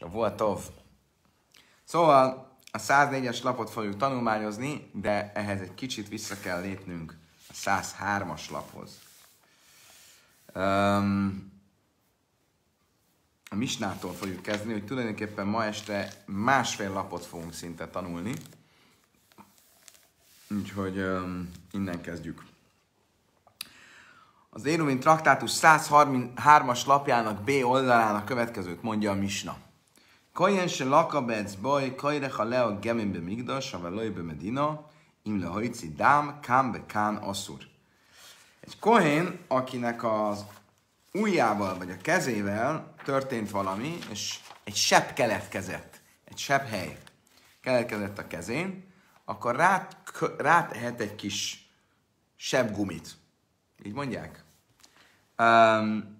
a Tov. Szóval a 104-es lapot fogjuk tanulmányozni, de ehhez egy kicsit vissza kell lépnünk a 103-as laphoz. Um, a Misnától fogjuk kezdeni, hogy tulajdonképpen ma este másfél lapot fogunk szinte tanulni. Úgyhogy um, innen kezdjük. Az Érumin traktátus 133-as lapjának B oldalának következőt mondja a Misna. Kajen se lakabec baj, ha le a gemin be migdas, ha be medina, im le hajci dám, kám be kán asszur. Egy kohén, akinek az ujjával vagy a kezével történt valami, és egy sepp keletkezett, egy sepp hely keletkezett a kezén, akkor rát, rátehet egy kis sebb gumit. Így mondják. Um,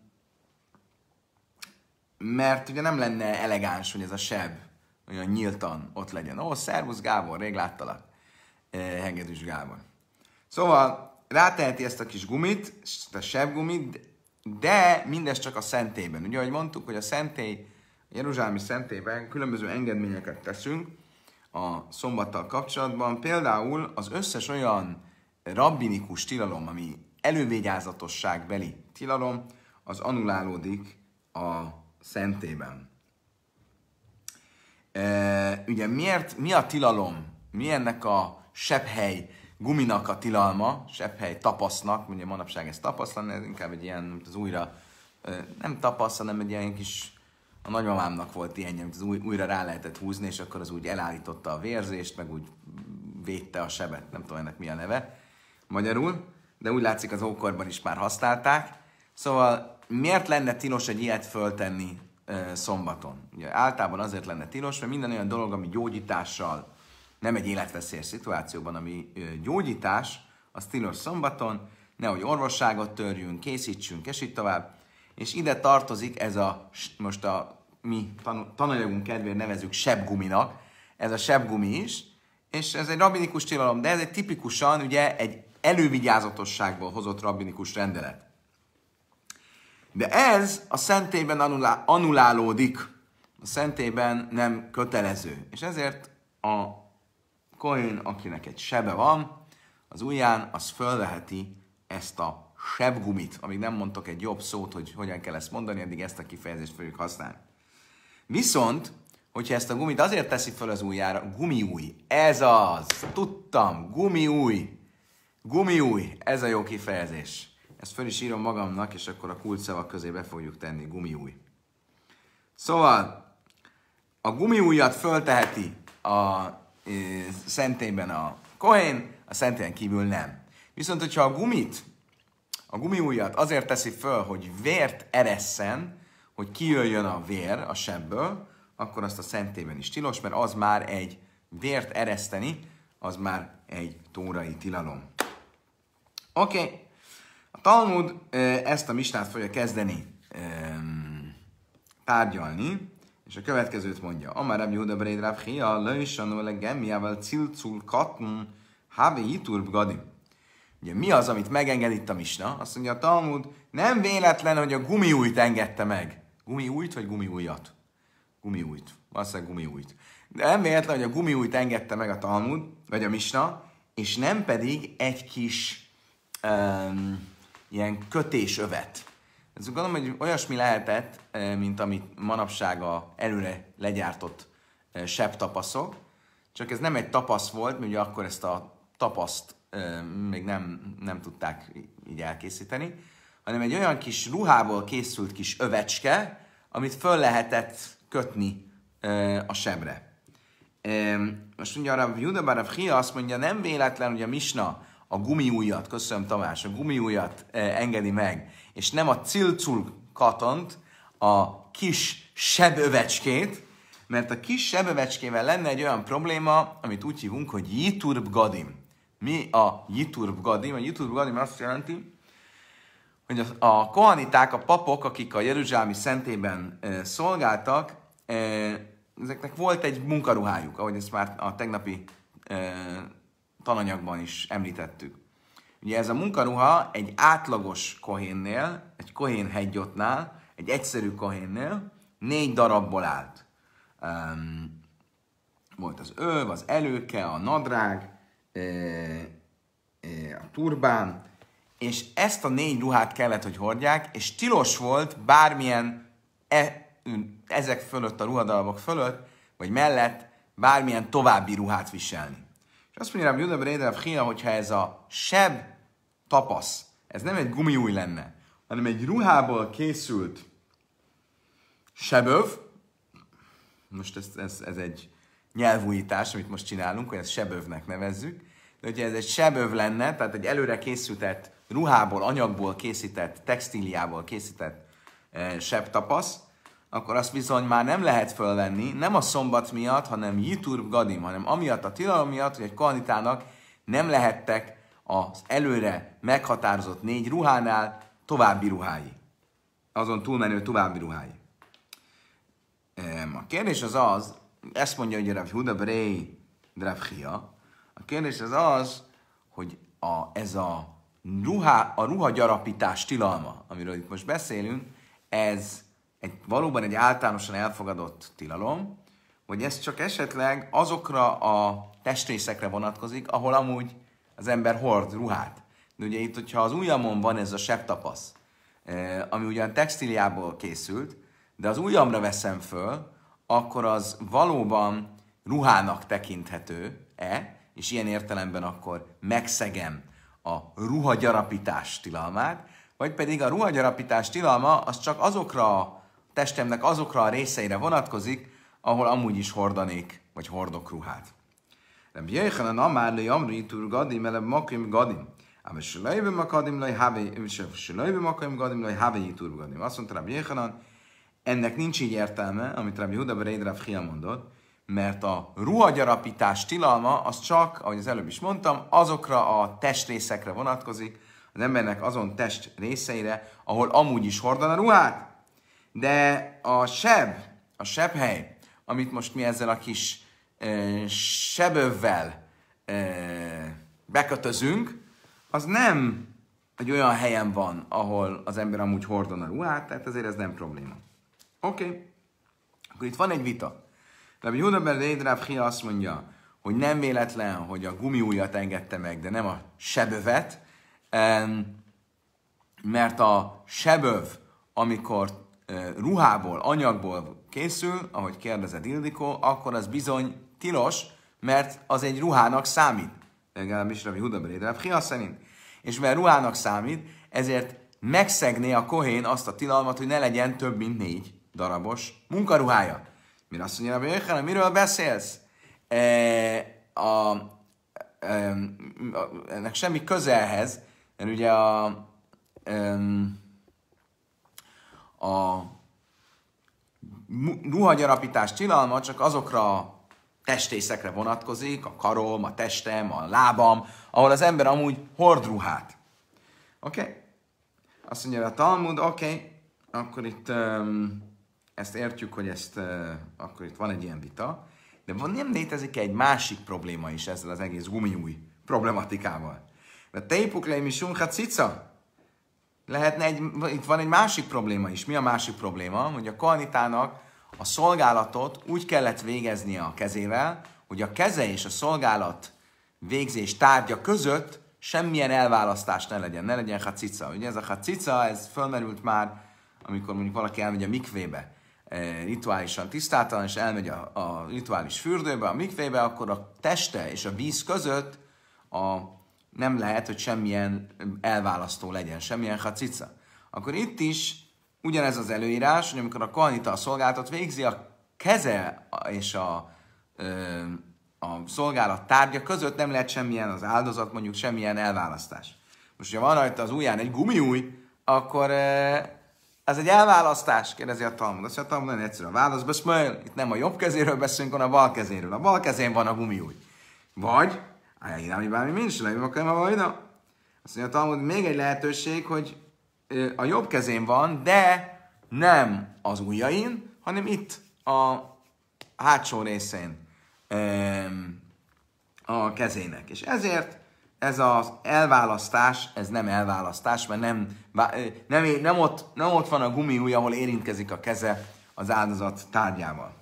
mert ugye nem lenne elegáns, hogy ez a seb olyan nyíltan ott legyen. Ó, szervusz Gábor, rég láttalak. Eh, Hengedűs Hegedűs Gábor. Szóval ráteheti ezt a kis gumit, ezt a seb gumit, de mindez csak a szentében. Ugye, ahogy mondtuk, hogy a szentély, a Jeruzsálemi szentében különböző engedményeket teszünk a szombattal kapcsolatban. Például az összes olyan rabbinikus tilalom, ami elővigyázatosságbeli tilalom, az anulálódik a szentében. E, ugye miért, mi a tilalom? Mi ennek a sepphely guminak a tilalma, sepphely tapasznak, ugye manapság ez tapasz lenne, ez inkább egy ilyen, mint az újra, nem tapasz, hanem egy ilyen kis, a nagymamámnak volt ilyen, amit az új, újra rá lehetett húzni, és akkor az úgy elállította a vérzést, meg úgy védte a sebet, nem tudom ennek mi a neve magyarul, de úgy látszik az ókorban is már használták. Szóval miért lenne tilos egy ilyet föltenni e, szombaton? Ugye általában azért lenne tilos, mert minden olyan dolog, ami gyógyítással, nem egy életveszélyes szituációban, ami e, gyógyítás, az tilos szombaton, nehogy orvosságot törjünk, készítsünk, és így tovább. És ide tartozik ez a, most a mi tan- tananyagunk kedvéért nevezük sebguminak, ez a sebgumi is, és ez egy rabinikus tilalom, de ez egy tipikusan ugye egy elővigyázatosságból hozott rabinikus rendelet. De ez a szentében anulálódik. A szentében nem kötelező. És ezért a koin, akinek egy sebe van, az ujján, az fölveheti ezt a sebgumit. Amíg nem mondtok egy jobb szót, hogy hogyan kell ezt mondani, addig ezt a kifejezést fogjuk használni. Viszont, hogyha ezt a gumit azért teszi föl az ujjára, gumiúj, ez az, tudtam, gumiúj, gumiúj, ez a jó kifejezés. Ezt föl is írom magamnak, és akkor a kulcsszavak közé be fogjuk tenni, gumiúj. Szóval a gumiújat fölteheti a e, szentélyben a kohén, a szentélyen kívül nem. Viszont, hogyha a gumit, a gumiújat azért teszi föl, hogy vért eresszen, hogy kijöjjön a vér a sebből, akkor azt a szentében is tilos, mert az már egy vért ereszteni, az már egy tórai tilalom. Oké, okay. A Talmud ezt a mistát fogja kezdeni tárgyalni, és a következőt mondja. Amar Rabbi Huda Breid Rav Chia, Lősanu Legemiával Cilcul Katn Havi Yitur Bgadim. Ugye mi az, amit megenged itt a misna? Azt mondja a Talmud, nem véletlen, hogy a gumiújt engedte meg. Gumiújt vagy gumiújat? Gumiújt. Valószínűleg gumiújt. De nem véletlen, hogy a gumiújt engedte meg a Talmud, vagy a misna, és nem pedig egy kis um, ilyen kötésövet. Ez gondolom, hogy olyasmi lehetett, eh, mint amit manapság a előre legyártott eh, sebb tapaszok, csak ez nem egy tapasz volt, mert ugye akkor ezt a tapaszt eh, még nem, nem tudták így elkészíteni, hanem egy olyan kis ruhából készült kis övecske, amit föl lehetett kötni a sebre. Most ugye arra Judabár Chia azt mondja, nem véletlen, hogy a Misna a gumiújat, köszönöm Tamás, a gumiújat eh, engedi meg, és nem a cilcul katont, a kis sebövecskét, mert a kis sebövecskével lenne egy olyan probléma, amit úgy hívunk, hogy jiturb gadim. Mi a jiturb gadim? A jiturb gadim azt jelenti, hogy a, a kohaniták, a papok, akik a Jeruzsámi szentében eh, szolgáltak, eh, ezeknek volt egy munkaruhájuk, ahogy ezt már a tegnapi e, tananyagban is említettük. Ugye ez a munkaruha egy átlagos kohénnél, egy kohén hegyotnál, egy egyszerű kohénnél négy darabból állt. Um, volt az öv, az előke, a nadrág, e, e, a turbán, és ezt a négy ruhát kellett, hogy hordják, és tilos volt bármilyen e, ezek fölött, a ruhadalmak fölött, vagy mellett bármilyen további ruhát viselni. És azt mondja, Rabbi Judah Brédev Hia, hogyha ez a seb tapasz, ez nem egy gumiúj lenne, hanem egy ruhából készült seböv, most ez, ez, ez egy nyelvújítás, amit most csinálunk, hogy ezt sebövnek nevezzük, de hogyha ez egy seböv lenne, tehát egy előre készített ruhából, anyagból készített, textíliából készített e, eh, seb tapasz, akkor azt bizony már nem lehet fölvenni, nem a szombat miatt, hanem Jitur Gadim, hanem amiatt a tilalom miatt, hogy egy kanitának nem lehettek az előre meghatározott négy ruhánál további ruhái. Azon túlmenő további ruhái. A kérdés az az, ezt mondja hogy Rav Huda Brei Drevchia, a kérdés az az, hogy a, ez a, ruha a ruhagyarapítás tilalma, amiről itt most beszélünk, ez egy, valóban egy általánosan elfogadott tilalom, hogy ez csak esetleg azokra a testrészekre vonatkozik, ahol amúgy az ember hord ruhát. De ugye itt, hogyha az ujjamon van ez a septapasz, eh, ami ugyan textiliából készült, de az ujjamra veszem föl, akkor az valóban ruhának tekinthető-e, és ilyen értelemben akkor megszegem a ruhagyarapítás tilalmát, vagy pedig a ruhagyarapítás tilalma az csak azokra a testemnek azokra a részeire vonatkozik, ahol amúgy is hordanék, vagy hordok ruhát. Rabbi Jöjjön a namárlő, amri jamri tur gadim, ele makim gadim. Ám és lejbe makadim lej hávé, makim gadim lej hávé tur gadim. Azt mondta Rabbi Jöjjön, ennek nincs így értelme, amit Rabbi Huda Bereidraf Hia mondott, mert a ruhagyarapítás tilalma az csak, ahogy az előbb is mondtam, azokra a testrészekre vonatkozik, az embernek azon test részeire, ahol amúgy is hordan a ruhát. De a seb, a seb hely amit most mi ezzel a kis e, sebővel e, bekötözünk, az nem egy olyan helyen van, ahol az ember amúgy hordon a ruhát, tehát ezért ez nem probléma. Oké. Okay. Akkor itt van egy vita. de Rabbi Júda ben Hia azt mondja, hogy nem véletlen, hogy a gumiújat engedte meg, de nem a sebövet, mert a seböv, amikor ruhából, anyagból készül, ahogy kérdezed Ildikó, akkor az bizony tilos, mert az egy ruhának számít. Legalábbis Rabbi Huda Berédre, szerint. És mert ruhának számít, ezért megszegné a kohén azt a tilalmat, hogy ne legyen több, mint négy darabos munkaruhája. Mire azt mondja Rabbi Jöjjel, miről beszélsz? E, a, e, ennek semmi közelhez, mert ugye a, e, a ruhagyarapítás tilalma csak azokra a testészekre vonatkozik, a karom, a testem, a lábam, ahol az ember amúgy hord ruhát. Oké? Okay? Azt mondja a Talmud, oké, okay, akkor itt um, ezt értjük, hogy ezt, uh, akkor itt van egy ilyen vita, de van, nem létezik egy másik probléma is ezzel az egész gumiúj problematikával. De tépuk le mi cica, lehetne egy, itt van egy másik probléma is. Mi a másik probléma? Hogy a kohanitának a szolgálatot úgy kellett végeznie a kezével, hogy a keze és a szolgálat végzés tárgya között semmilyen elválasztás ne legyen, ne legyen hacica. Ugye ez a hacica, ez fölmerült már, amikor mondjuk valaki elmegy a mikvébe, e, rituálisan tisztátalan, és elmegy a, a rituális fürdőbe, a mikvébe, akkor a teste és a víz között a nem lehet, hogy semmilyen elválasztó legyen, semmilyen hacica. Akkor itt is ugyanez az előírás, hogy amikor a kohanita a szolgálatot végzi, a keze és a, a szolgálat tárgya között nem lehet semmilyen az áldozat, mondjuk semmilyen elválasztás. Most, ha van rajta az ujján egy gumiúj, akkor ez egy elválasztás, kérdezi a Talmud. Azt mondja, a Talmud nagyon egyszerű a válasz, beszél, Itt nem a jobb kezéről beszélünk, hanem a bal kezéről. A bal kezén van a gumiúj. Vagy a ami bármi nincs, lejjön a vajda. Azt mondja, Talmud, még egy lehetőség, hogy a jobb kezén van, de nem az ujjain, hanem itt a hátsó részén a kezének. És ezért ez az elválasztás, ez nem elválasztás, mert nem, nem, nem, ott, nem ott van a gumiúj, ahol érintkezik a keze az áldozat tárgyával.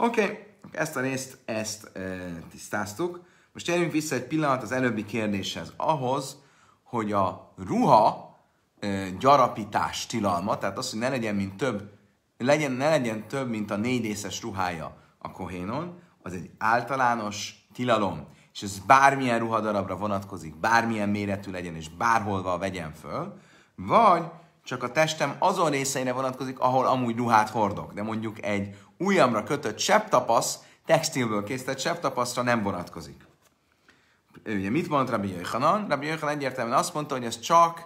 Oké, okay. ezt a részt ezt e, tisztáztuk. Most gyerünk vissza egy pillanat az előbbi kérdéshez. Ahhoz, hogy a ruha e, gyarapítás tilalma, tehát az, hogy ne legyen, mint több, legyen, ne legyen több, mint a négy részes ruhája a kohénon, az egy általános tilalom. És ez bármilyen ruhadarabra vonatkozik, bármilyen méretű legyen, és bárholva vegyen föl, vagy csak a testem azon részeire vonatkozik, ahol amúgy ruhát hordok. De mondjuk egy ujjamra kötött sebtapasz, textilből készített sebtapaszra nem vonatkozik ő ugye mit mondott Rabbi Jöjhanan? Rabbi Jöjhanan egyértelműen azt mondta, hogy ez csak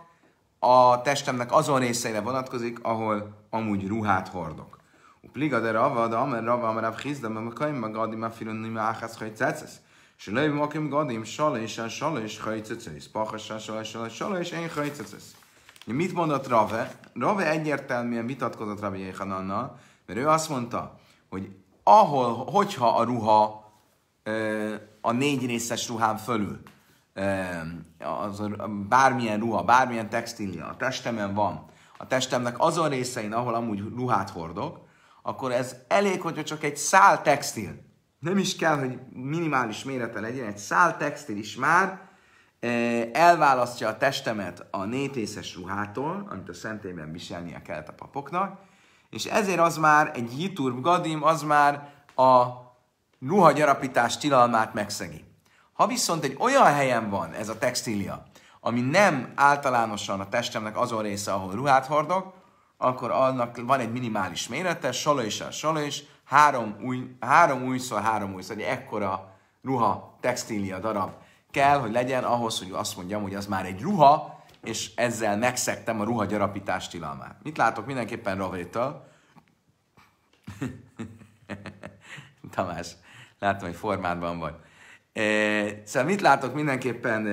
a testemnek azon részeire vonatkozik, ahol amúgy ruhát hordok. Upliga de rava, de amen rava, amer abchiz, de mekaim magadi mafilun nima áhász hajtszesz. És lőj makim gadim, sala és en sala és hajtszesz. Pachassán sala és sala rava? en hajtszesz. Mit mondott Rave? Rave egyértelműen vitatkozott Rabbi Jéhanannal, mert ő azt mondta, hogy ahol, hogyha a ruha a négy részes ruhám fölül. Az, bármilyen ruha, bármilyen textilia a testemen van, a testemnek azon részein, ahol amúgy ruhát hordok, akkor ez elég, hogyha csak egy szál textil, nem is kell, hogy minimális mérete legyen, egy szál textil is már e, elválasztja a testemet a nétészes ruhától, amit a szentélyben viselnie kellett a papoknak, és ezért az már egy jiturb gadim, az már a ruhagyarapítás tilalmát megszegi. Ha viszont egy olyan helyen van ez a textília, ami nem általánosan a testemnek azon része, ahol ruhát hordok, akkor annak van egy minimális mérete, sala és sala is, három, új, három újszor, három újszor, egy ekkora ruha, textília darab kell, hogy legyen ahhoz, hogy azt mondjam, hogy az már egy ruha, és ezzel megszektem a ruha gyarapítás tilalmát. Mit látok mindenképpen Ravétől? Tamás, Látom, hogy formában vagy. Szóval mit látok mindenképpen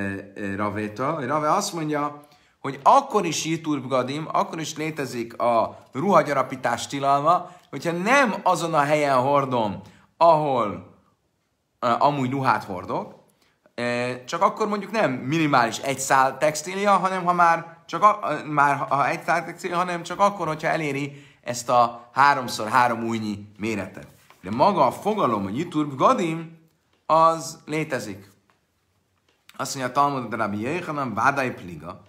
Ravéta? Rave azt mondja, hogy akkor is Jiturbgadim, akkor is létezik a ruhagyarapítás tilalma, hogyha nem azon a helyen hordom, ahol amúgy ruhát hordok, csak akkor mondjuk nem minimális egy szál textília, hanem ha már csak a, már ha egy szál textília, hanem csak akkor, hogyha eléri ezt a háromszor három újnyi méretet de maga a fogalom, hogy Yiturb Gadim, az létezik. Azt mondja a Talmud, de Rabbi Jöjhanan vádai pliga,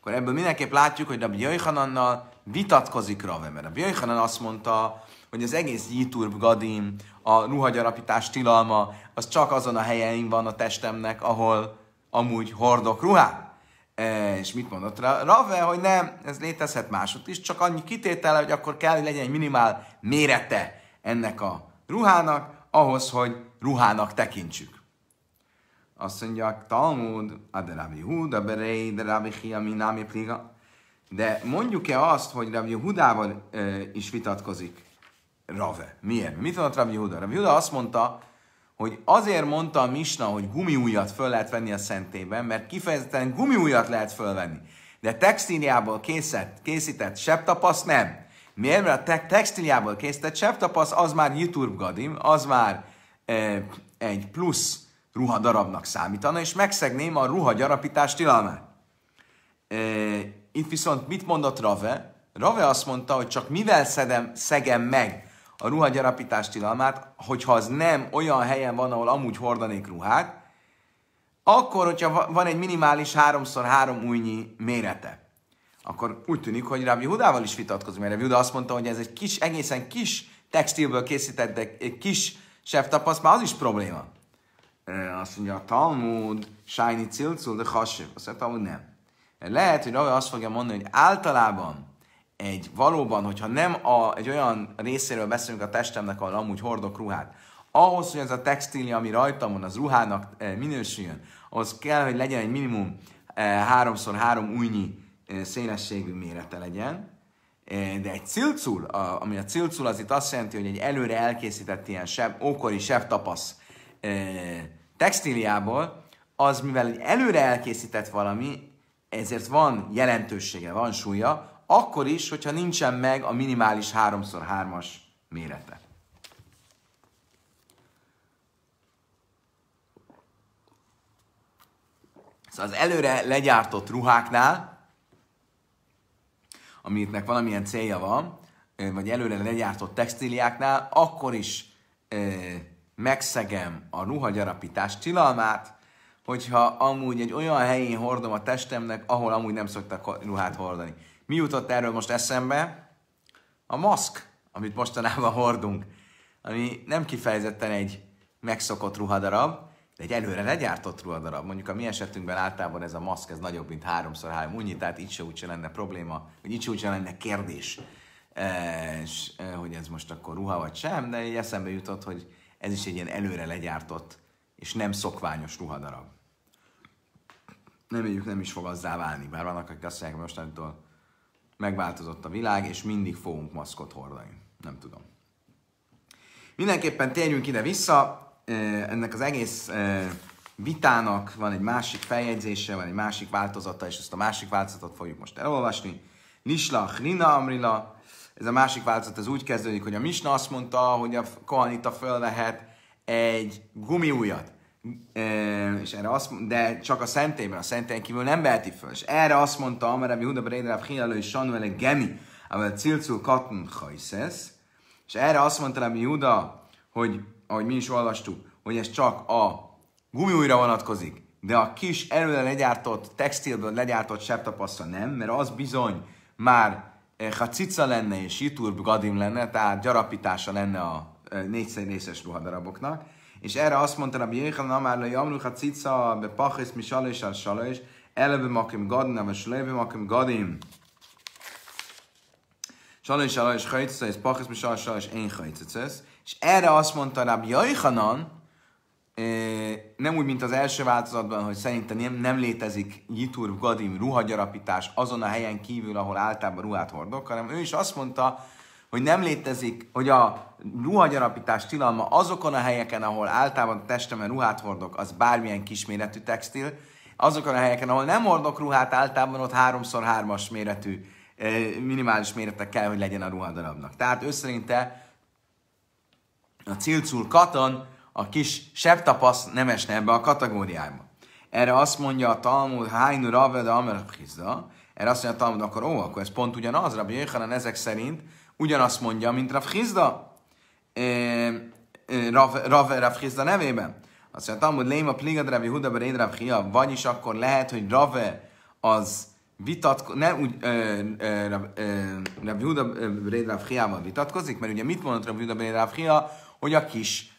akkor ebből mindenképp látjuk, hogy Rabbi Jöjhanannal vitatkozik Rave, mert Rabbi Jöjhanan azt mondta, hogy az egész Yiturb Gadim, a ruhagyarapítás tilalma, az csak azon a helyen van a testemnek, ahol amúgy hordok ruhát. E, és mit mondott rá? Rave, hogy nem, ez létezhet máshogy is, csak annyi kitétele, hogy akkor kell, hogy legyen egy minimál mérete ennek a ruhának, ahhoz, hogy ruhának tekintsük. Azt mondják, Talmud, Adarabi Huda, Berei, Adarabi Rabbi Chia, Minami Pliga. De mondjuk-e azt, hogy Rabbi Hudával e, is vitatkozik Rave? Miért? Mit mondott Rabbi Huda? Rabbi Huda azt mondta, hogy azért mondta a Misna, hogy gumiújat föl lehet venni a szentében, mert kifejezetten gumiújat lehet fölvenni. De textíliából készített, készített septapaszt nem. Miért? Mert a textiljából készített sebtapasz, az már gadim, az már e, egy plusz ruhadarabnak számítana, és megszegném a ruhagyarapítás tilalmát. E, itt viszont mit mondott Rave? Rave azt mondta, hogy csak mivel szedem, szegem meg a ruhagyarapítás tilalmát, hogyha az nem olyan helyen van, ahol amúgy hordanék ruhát, akkor, hogyha van egy minimális 3x3 újnyi mérete akkor úgy tűnik, hogy Rabbi Hudával is vitatkozunk, mert Rabbi Huda azt mondta, hogy ez egy kis, egészen kis textilből készített, de egy kis seftapasz, már az is probléma. Azt mondja, a Talmud, shiny cilcul, de hasiv. Azt mondja, Talmud nem. Lehet, hogy Rabbi azt fogja mondani, hogy általában egy valóban, hogyha nem a, egy olyan részéről beszélünk a testemnek, ahol amúgy hordok ruhát, ahhoz, hogy ez a textil, ami rajtam van, az ruhának eh, minősüljön, ahhoz kell, hogy legyen egy minimum eh, háromszor három 3 újnyi szélességű mérete legyen, de egy cilcul, ami a cilcul, az itt azt jelenti, hogy egy előre elkészített ilyen sebb, ókori sebb tapasz textíliából, az mivel egy előre elkészített valami, ezért van jelentősége, van súlya, akkor is, hogyha nincsen meg a minimális 3x3-as mérete. Szóval az előre legyártott ruháknál aminek valamilyen célja van, vagy előre legyártott textíliáknál, akkor is megszegem a ruhagyarapítás tilalmát, hogyha amúgy egy olyan helyén hordom a testemnek, ahol amúgy nem szoktak ruhát hordani. Mi jutott erről most eszembe? A maszk, amit mostanában hordunk, ami nem kifejezetten egy megszokott ruhadarab, de egy előre legyártott ruhadarab, mondjuk a mi esetünkben általában ez a maszk, ez nagyobb, mint háromszor három unnyi, tehát itt se úgyse lenne probléma, vagy itt se úgyse lenne kérdés, és, e, e, hogy ez most akkor ruha vagy sem, de egy eszembe jutott, hogy ez is egy ilyen előre legyártott, és nem szokványos ruhadarab. Reméljük nem is fog azzá válni, bár vannak, akik azt mondják, mostantól megváltozott a világ, és mindig fogunk maszkot hordani. Nem tudom. Mindenképpen térjünk ide-vissza, ennek az egész vitának van egy másik feljegyzése, van egy másik változata, és ezt a másik változatot fogjuk most elolvasni. Nisla, Hrina, Amrila. Ez a másik változat, az úgy kezdődik, hogy a Misna azt mondta, hogy a Kohanita fölvehet egy gumiújat. E, és erre azt, de csak a szentében, a szentén kívül nem veheti föl. És erre azt mondta, amire mi Huda Brédre, Hínelő és Sanuele Gemi, amivel Cilcul Katun Hajszesz. És erre azt mondta, ami Huda, hogy ahogy mi is olvastuk, hogy ez csak a gumiújra vonatkozik, de a kis előre legyártott, textilből legyártott septapaszra nem, mert az bizony már eh, ha cica lenne és jiturb gadim lenne, tehát gyarapítása lenne a eh, négyszer részes ruhadaraboknak, és erre azt mondta Rabbi Jéhan, Amár le Jamruch ha cica, be pachis mi salés a salés, elebe makim gadim, a salebe makim gadim. Salés salés hajtsa, és pachis mi salés salés én hajtsa, és erre azt mondta Rabbi Jaichanan, nem úgy, mint az első változatban, hogy szerintem nem, nem létezik Jitur Gadim ruhagyarapítás azon a helyen kívül, ahol általában ruhát hordok, hanem ő is azt mondta, hogy nem létezik, hogy a ruhagyarapítás tilalma azokon a helyeken, ahol általában testemen ruhát hordok, az bármilyen kisméretű textil, azokon a helyeken, ahol nem hordok ruhát, általában ott háromszor hármas méretű, minimális méretek kell, hogy legyen a ruhadarabnak. Tehát ő szerinte a cilcul katon, a kis septapasz nem esne ebbe a kategóriába. Erre azt mondja a Talmud, Rave de Amelchizda, erre azt mondja a Talmud, akkor ó, akkor ez pont ugyanaz, Rabbi Jöjjhanan ezek szerint ugyanazt mondja, mint Rav Chizda, Rav, Rav, Rav nevében. Azt mondja a Talmud, Léma Pligad Rabbi Huda Bered Rav Chia, vagyis akkor lehet, hogy Rave az vitatko, nem úgy Rabbi Huda Bered Rav vitatkozik, mert ugye mit mondott Rabbi Huda Bered Rav hogy a kis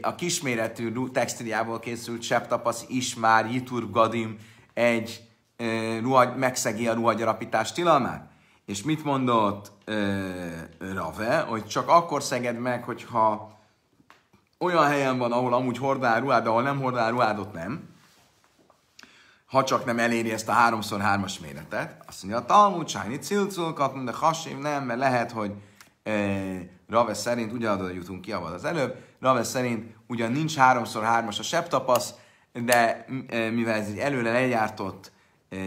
a kisméretű textiliából készült septapasz is már Jitur Gadim egy e, ruha, megszegi a ruhagyarapítás tilalmát? És mit mondott e, Rave, hogy csak akkor szeged meg, hogyha olyan helyen van, ahol amúgy hordál ruhád, ahol nem hordál ruhád, ott nem. Ha csak nem eléri ezt a 3x3-as méretet. Azt mondja, a Talmud, Sájni Cilcul, de Hasim, nem, mert lehet, hogy Eh, Rave szerint ugyanoda jutunk ki, ahol az előbb. Rave szerint ugyan nincs háromszor hármas a septapasz, de eh, mivel ez egy előre lejártott, eh,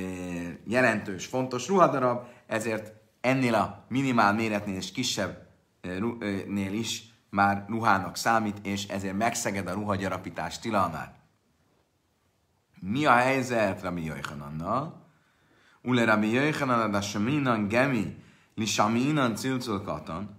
jelentős, fontos ruhadarab, ezért ennél a minimál méretnél és kisebbnél is már ruhának számít, és ezért megszeged a ruhagyarapítás tilalmát. Mi a helyzet Rami Jöjjhanannal? Ule Rami Jöjjhanan, de Seminan Gemi, Lisaminan Cilcul Katan,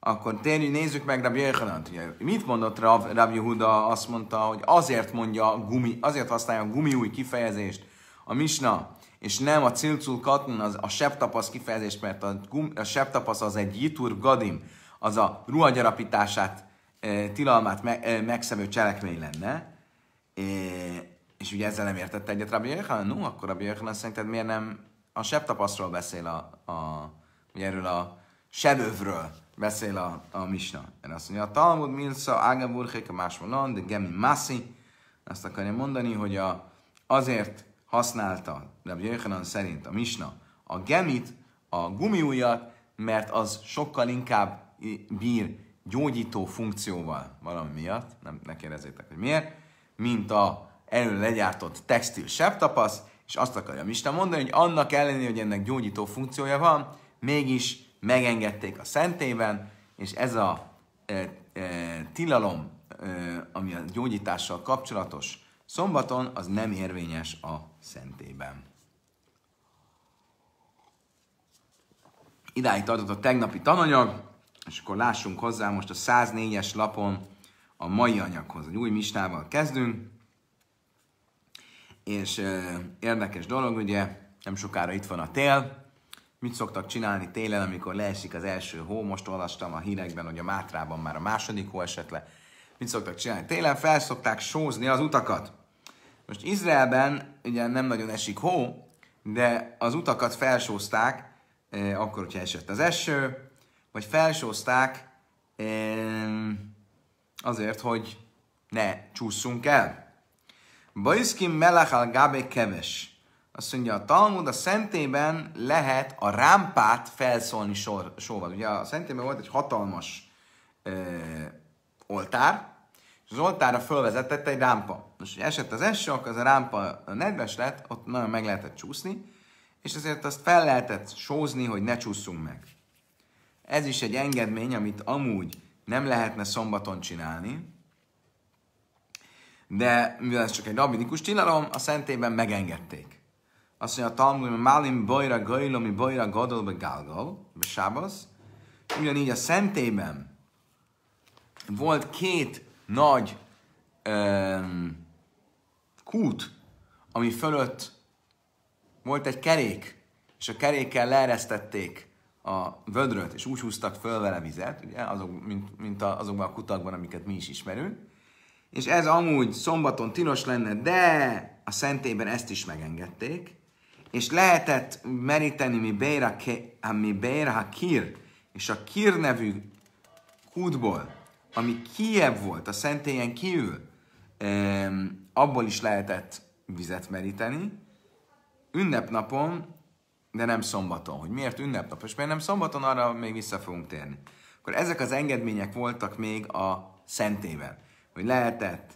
akkor térjünk, nézzük meg Rabbi Jöjjönönt. Mit mondott Rabbi Yehuda? Azt mondta, hogy azért mondja gumi, azért használja a új kifejezést a Misna, és nem a Cilcul az, a septapasz kifejezést, mert a, gum, a septapasz az egy jitur gadim, az a ruhagyarapítását, e, tilalmát me, e, megszemő cselekmény lenne. E, és ugye ezzel nem értette egyet Rabbi Jöjjönönt. No, akkor Rabbi Jöjjönönt szerinted miért nem a septapaszról beszél a, a hogy erről a sebövről beszél a, a Misna. Én azt mondja, a Talmud Milsa Ágaburhék a másmonon, de Gemi Massi. Azt akarja mondani, hogy a, azért használta de Jöjjönön szerint a Misna a gemit, a gumiújat, mert az sokkal inkább bír gyógyító funkcióval valami miatt, nem, ne kérdezzétek, hogy miért, mint a előre legyártott textil sebtapasz, és azt akarja Mista mondani, hogy annak ellenére, hogy ennek gyógyító funkciója van, mégis megengedték a szentében, és ez a e, e, tilalom, e, ami a gyógyítással kapcsolatos szombaton, az nem érvényes a szentében. Idáig tartott a tegnapi tananyag, és akkor lássunk hozzá most a 104-es lapon a mai anyaghoz. Egy új mistával kezdünk, és e, érdekes dolog, ugye, nem sokára itt van a tél, mit szoktak csinálni télen, amikor leesik az első hó, most olvastam a hírekben, hogy a Mátrában már a második hó esett le, mit szoktak csinálni télen, Felszokták sózni az utakat. Most Izraelben ugye nem nagyon esik hó, de az utakat felsózták, eh, akkor, hogyha esett az eső, vagy felsózták eh, azért, hogy ne csúszunk el. Bajszkin melach al gábe keves. Azt mondja, a Talmud a szentében lehet a rámpát felszólni sor, sóval. Ugye a szentében volt egy hatalmas ö, oltár, és az oltára fölvezetett egy rámpa. Most, hogy esett az eső, akkor az a rámpa nedves lett, ott nagyon meg lehetett csúszni, és ezért azt fel lehetett sózni, hogy ne csúszunk meg. Ez is egy engedmény, amit amúgy nem lehetne szombaton csinálni, de mivel ez csak egy rabinikus csinálom, a szentében megengedték. Azt mondja a Talmud, hogy Málim bajra Gajlomi bajra gadol, be gálgal, be sábasz. Ugyanígy a szentében volt két nagy um, kút, ami fölött volt egy kerék, és a kerékkel leeresztették a vödröt, és úgy húztak föl vele vizet, ugye, azok, mint, mint a, azokban a kutakban, amiket mi is ismerünk. És ez amúgy szombaton tilos lenne, de a szentében ezt is megengedték és lehetett meríteni mi Béra, ami Béra a Kir, és a Kir nevű kútból, ami Kiev volt, a szentélyen kívül, abból is lehetett vizet meríteni, ünnepnapon, de nem szombaton. Hogy miért ünnepnap, és miért nem szombaton, arra még vissza fogunk térni. Akkor ezek az engedmények voltak még a szentében, hogy lehetett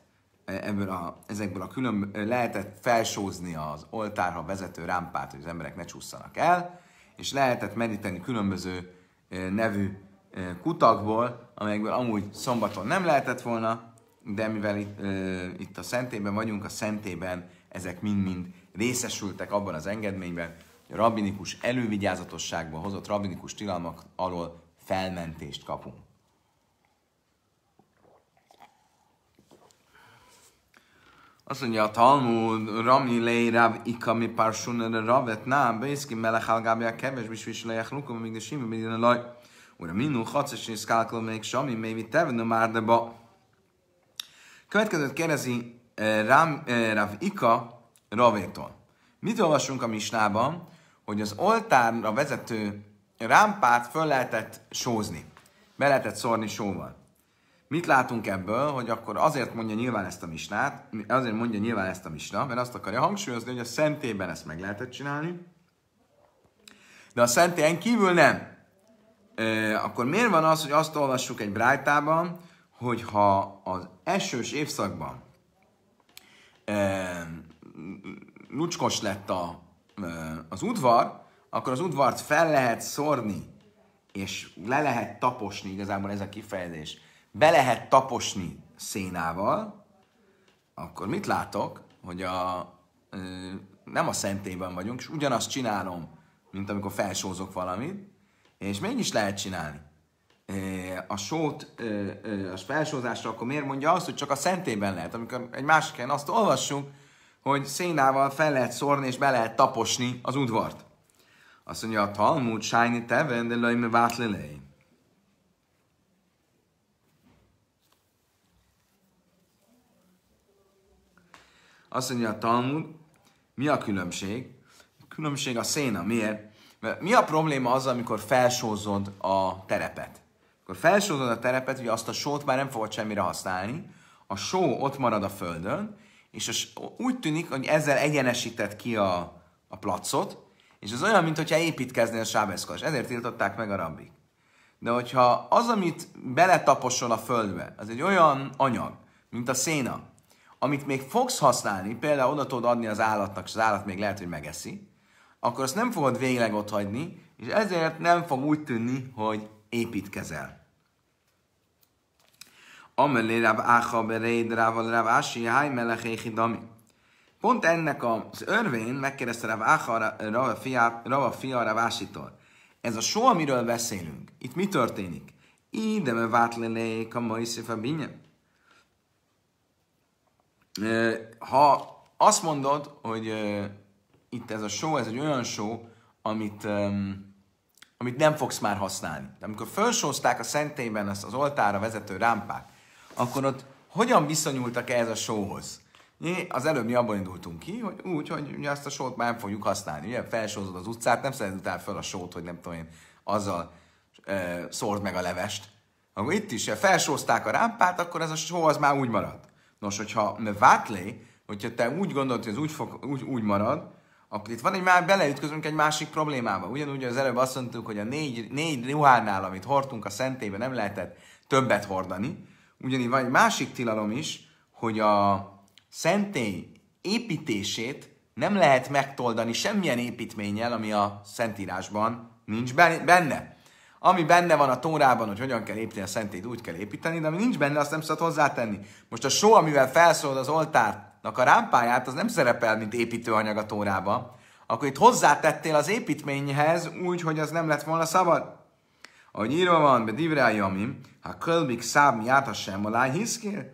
E, ebből a, ezekből a külön lehetett felsózni az oltárha vezető rámpát, hogy az emberek ne csúszanak el, és lehetett meríteni különböző nevű kutakból, amelyekből amúgy szombaton nem lehetett volna, de mivel itt, itt a szentében vagyunk, a szentében ezek mind-mind részesültek abban az engedményben, hogy a rabbinikus elővigyázatosságban hozott rabbinikus tilalmak alól felmentést kapunk. Azt mondja a Talmud, Rami Leirab Ikami Parsuner Ravet Nám, Bészki Melechal Gábia Keves Bisvis Lejach Lukom, amíg de Simi Bidin Laj. Ura Minu, Haces és Skálkol még Sami, Mévi Tevne Márdeba. Következőt kérdezi eh, Ram, eh, Rav Ika Ravétól. Mit olvasunk a Misnában, hogy az oltárra vezető rámpát föl lehetett sózni. Be lehetett szórni sóval. Mit látunk ebből, hogy akkor azért mondja nyilván ezt a misnát, azért mondja nyilván ezt a misna, mert azt akarja hangsúlyozni, hogy a szentében ezt meg lehetett csinálni, de a szentélyen kívül nem. E, akkor miért van az, hogy azt olvassuk egy brájtában, hogy ha az esős évszakban e, lucskos lett a, e, az udvar, akkor az udvart fel lehet szórni, és le lehet taposni, igazából ez a kifejezés be lehet taposni szénával, akkor mit látok, hogy a, nem a szentélyben vagyunk, és ugyanazt csinálom, mint amikor felsózok valamit, és mégis lehet csinálni. A sót, a felsózásra, akkor miért mondja azt, hogy csak a szentében lehet? Amikor egy másik helyen azt olvassunk, hogy szénával fel lehet szórni és be lehet taposni az udvart. Azt mondja, a Talmud, Sájni Teven, de Lajme Vátlelej. Azt mondja a Talmud, mi a különbség? A különbség a széna. Miért? Mert mi a probléma az, amikor felsózod a terepet? Akkor felsózod a terepet, ugye azt a sót már nem fogod semmire használni, a só ott marad a földön, és a, úgy tűnik, hogy ezzel egyenesített ki a, a placot, és ez olyan, mintha építkeznél sábeszkos. Ezért tiltották meg a rabbik. De hogyha az, amit beletaposol a földbe, az egy olyan anyag, mint a széna, amit még fogsz használni, például oda tudod adni az állatnak, és az állat még lehet, hogy megeszi, akkor azt nem fogod végleg ott hagyni, és ezért nem fog úgy tűnni, hogy építkezel. Amelé ráv áha beréd rával ráv ási háj dami. Pont ennek az örvén megkérdezte ráv áha ráva fia ráv ásitól. Ez a só, amiről beszélünk, itt mi történik? Ide me vátlenék a mai szifabinyem. Ha azt mondod, hogy itt ez a show, ez egy olyan show, amit, amit nem fogsz már használni. De amikor felsózták a szentélyben az az oltára vezető rámpát, akkor ott hogyan viszonyultak ehhez a showhoz? Mi az előbb mi abban indultunk ki, hogy úgy, hogy ugye ezt a sót már nem fogjuk használni. Ugye felsózod az utcát, nem szeretnéd utána fel a sót, hogy nem tudom én, azzal e, szórd meg a levest. Akkor itt is, ha felsózták a rámpát, akkor ez a só az már úgy maradt. Nos, hogyha vátlé, hogyha te úgy gondolod, hogy ez úgy, fog, úgy, úgy marad, akkor itt van egy már beleütközünk egy másik problémába. Ugyanúgy az előbb azt mondtuk, hogy a négy, négy ruhánál, amit hordtunk a szentébe, nem lehetett többet hordani. Ugyanígy van egy másik tilalom is, hogy a szentély építését nem lehet megtoldani semmilyen építménnyel, ami a Szentírásban nincs benne. Ami benne van a tórában, hogy hogyan kell építeni a szentét, úgy kell építeni, de ami nincs benne, azt nem szabad hozzátenni. Most a só, amivel felszólod az oltárnak a rámpáját, az nem szerepel, mint építőanyag a tórában. Akkor itt hozzátettél az építményhez úgy, hogy az nem lett volna szabad. Ahogy írva van, be divrei ha kölbik száb miát a sem alá hiszkél,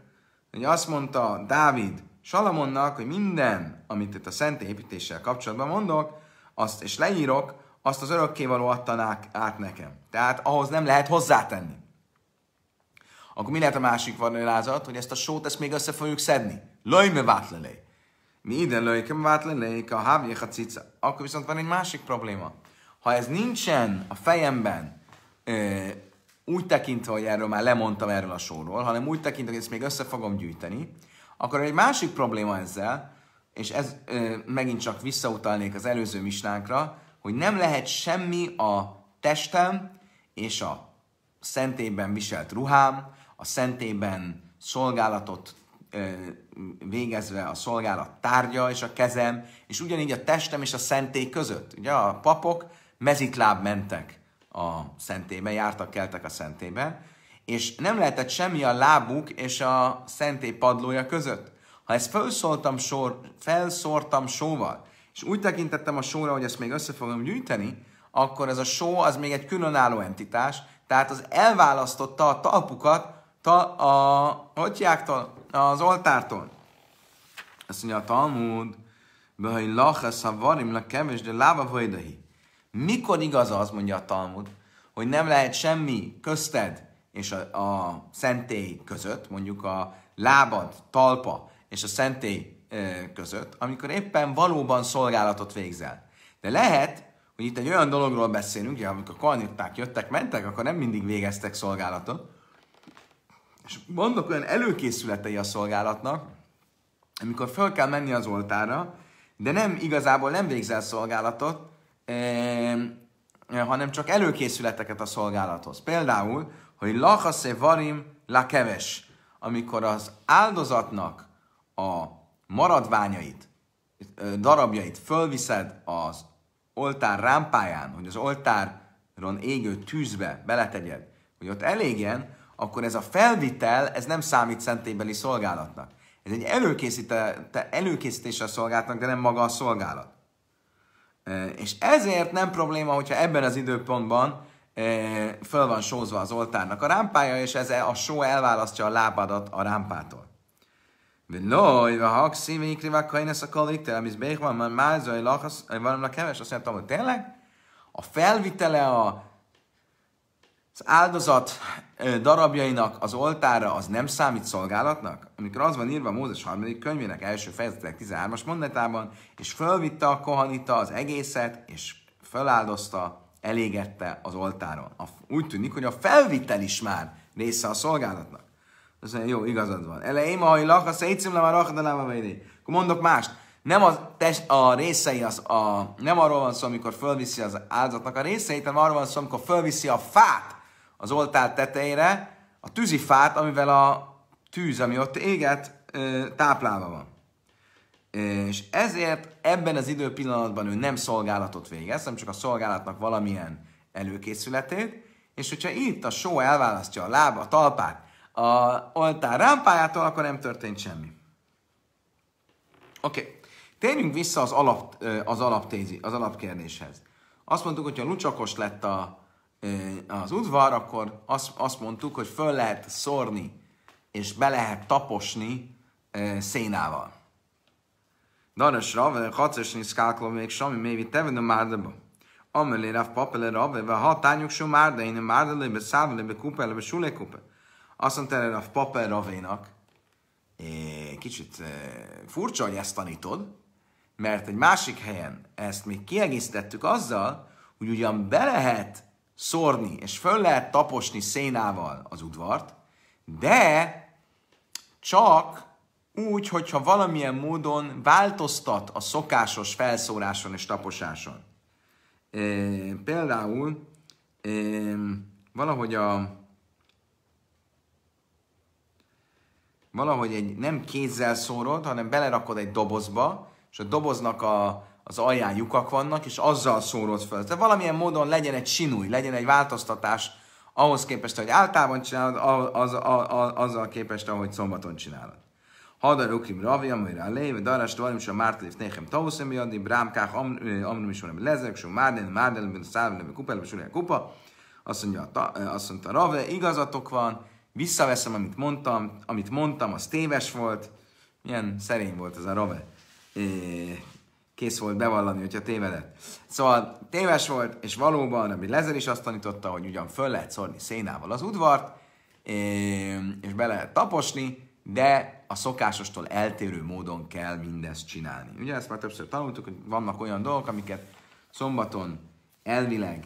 hogy azt mondta Dávid Salamonnak, hogy minden, amit itt a szentély építéssel kapcsolatban mondok, azt és leírok, azt az örökkévaló adtanák át nekem. Tehát ahhoz nem lehet hozzátenni. Akkor mi lehet a másik vadlázat, hogy ezt a sót, ezt még össze fogjuk szedni? Löjme vátlelej. Mi ide löjkem vátlelejk a hávjéha cica. Akkor viszont van egy másik probléma. Ha ez nincsen a fejemben úgy tekintve, hogy erről már lemondtam erről a sóról, hanem úgy tekintve, hogy ezt még össze fogom gyűjteni, akkor egy másik probléma ezzel, és ez ö, megint csak visszautalnék az előző misnánkra, hogy nem lehet semmi a testem és a szentében viselt ruhám, a szentében szolgálatot végezve a szolgálat tárgya és a kezem, és ugyanígy a testem és a szentély között. Ugye a papok mezitláb mentek a szentébe, jártak, keltek a szentébe, és nem lehetett semmi a lábuk és a szentély padlója között. Ha ezt felszóltam sor, felszórtam sóval, és úgy tekintettem a sóra, hogy ezt még össze fogom gyűjteni, akkor ez a só az még egy különálló entitás, tehát az elválasztotta a talpukat ta, a hotyáktól, az oltártól. Azt mondja a Talmud, Böhöj lacha szavarim la kevés, de lába vajdahi. Mikor igaz az, mondja a Talmud, hogy nem lehet semmi közted és a, a szentély között, mondjuk a lábad, talpa és a szentély között, amikor éppen valóban szolgálatot végzel. De lehet, hogy itt egy olyan dologról beszélünk, hogy amikor karniták jöttek, mentek, akkor nem mindig végeztek szolgálatot. És vannak olyan előkészületei a szolgálatnak, amikor föl kell menni az oltára, de nem igazából nem végzel szolgálatot, hanem csak előkészületeket a szolgálathoz. Például, hogy lachase varim la keves, amikor az áldozatnak a maradványait, darabjait fölviszed az oltár rámpáján, hogy az oltáron égő tűzbe beletegyed, hogy ott elégjen, akkor ez a felvitel, ez nem számít szentélybeli szolgálatnak. Ez egy előkészítése a szolgálatnak, de nem maga a szolgálat. És ezért nem probléma, hogyha ebben az időpontban föl van sózva az oltárnak a rámpája, és ez e, a só elválasztja a lábadat a rámpától. Venoj, eh, a szívén ikrivák a a kaliktel, amiz békban, már mázaj, lachasz, valamnak keves, azt mondtam, hogy tényleg? A felvitele a az áldozat eh, darabjainak az oltára az nem számít szolgálatnak? Amikor az van írva Mózes harmadik könyvének első fejezetek 13-as mondatában, és fölvitte a kohanita az egészet, és feláldozta elégette az oltáron. Úgy tűnik, hogy a felvitel is már része a szolgálatnak. Azt mondja, jó, igazad van. Elejém, ha laha, szétszim le már rakadalám Akkor mondok mást. Nem a, test, a részei, az a, nem arról van szó, amikor fölviszi az áldozatnak a részeit, hanem arról van szó, amikor fölviszi a fát az oltár tetejére, a tűzifát, amivel a tűz, ami ott éget, táplálva van. És ezért ebben az időpillanatban ő nem szolgálatot végez, hanem csak a szolgálatnak valamilyen előkészületét, és hogyha itt a só elválasztja a láb, a talpát, a oltár rámpájától, akkor nem történt semmi. Oké. Okay. Térjünk vissza az, alap, az, alaptézi, az alapkérdéshez. Azt mondtuk, hogy ha lucsakos lett a, az udvar, akkor azt, azt mondtuk, hogy föl lehet szórni és be lehet taposni szénával. Danos Rav, Hacosni Skáklov még semmi Mévi Tevenő de Amelé Rav Papele Rav, Hatányok Só Márda, Én Márda Lébe, Száva Lébe, Kupe Lébe, Sule Kupe. Azt mondta erre a Paper Ravénak, kicsit furcsa, hogy ezt tanítod, mert egy másik helyen ezt még kiegészítettük azzal, hogy ugyan be lehet szórni, és föl lehet taposni szénával az udvart, de csak úgy, hogyha valamilyen módon változtat a szokásos felszóráson és taposáson. E, például e, valahogy a valahogy egy nem kézzel szórod, hanem belerakod egy dobozba, és a doboznak a, az alján lyukak vannak, és azzal szórod fel. Tehát valamilyen módon legyen egy sinúj, legyen egy változtatás ahhoz képest, hogy általában csinálod, az, az, a azzal képest, ahogy szombaton csinálod. Hadar ukrim ravi, amire a léve, daras tovarim, sem mártelif néhem tauszem, jaddi, brámkák, amrim is valami lezek, sem márden, márden, szállam, kupel, kupa. Azt mondja, azt mondta, rave, igazatok van, visszaveszem, amit mondtam, amit mondtam, az téves volt. Milyen szerény volt ez a Rave. Kész volt bevallani, hogyha tévedett. Szóval téves volt, és valóban, ami Lezer is azt tanította, hogy ugyan föl lehet szorni szénával az udvart, és bele lehet taposni, de a szokásostól eltérő módon kell mindezt csinálni. Ugye ezt már többször tanultuk, hogy vannak olyan dolgok, amiket szombaton elvileg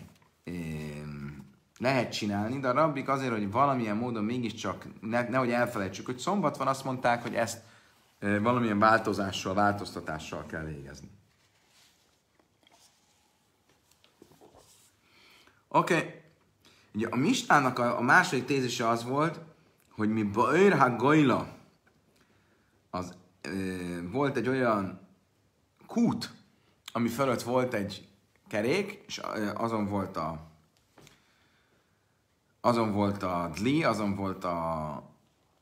lehet csinálni, de a rabbik azért, hogy valamilyen módon mégiscsak, ne, nehogy elfelejtsük, hogy szombat van, azt mondták, hogy ezt valamilyen változással, változtatással kell végezni. Oké. Okay. Ugye a Mistának a, a második tézise az volt, hogy mi Baőr Gajla, az e, volt egy olyan kút, ami fölött volt egy kerék, és azon volt a azon volt a dli, azon volt a,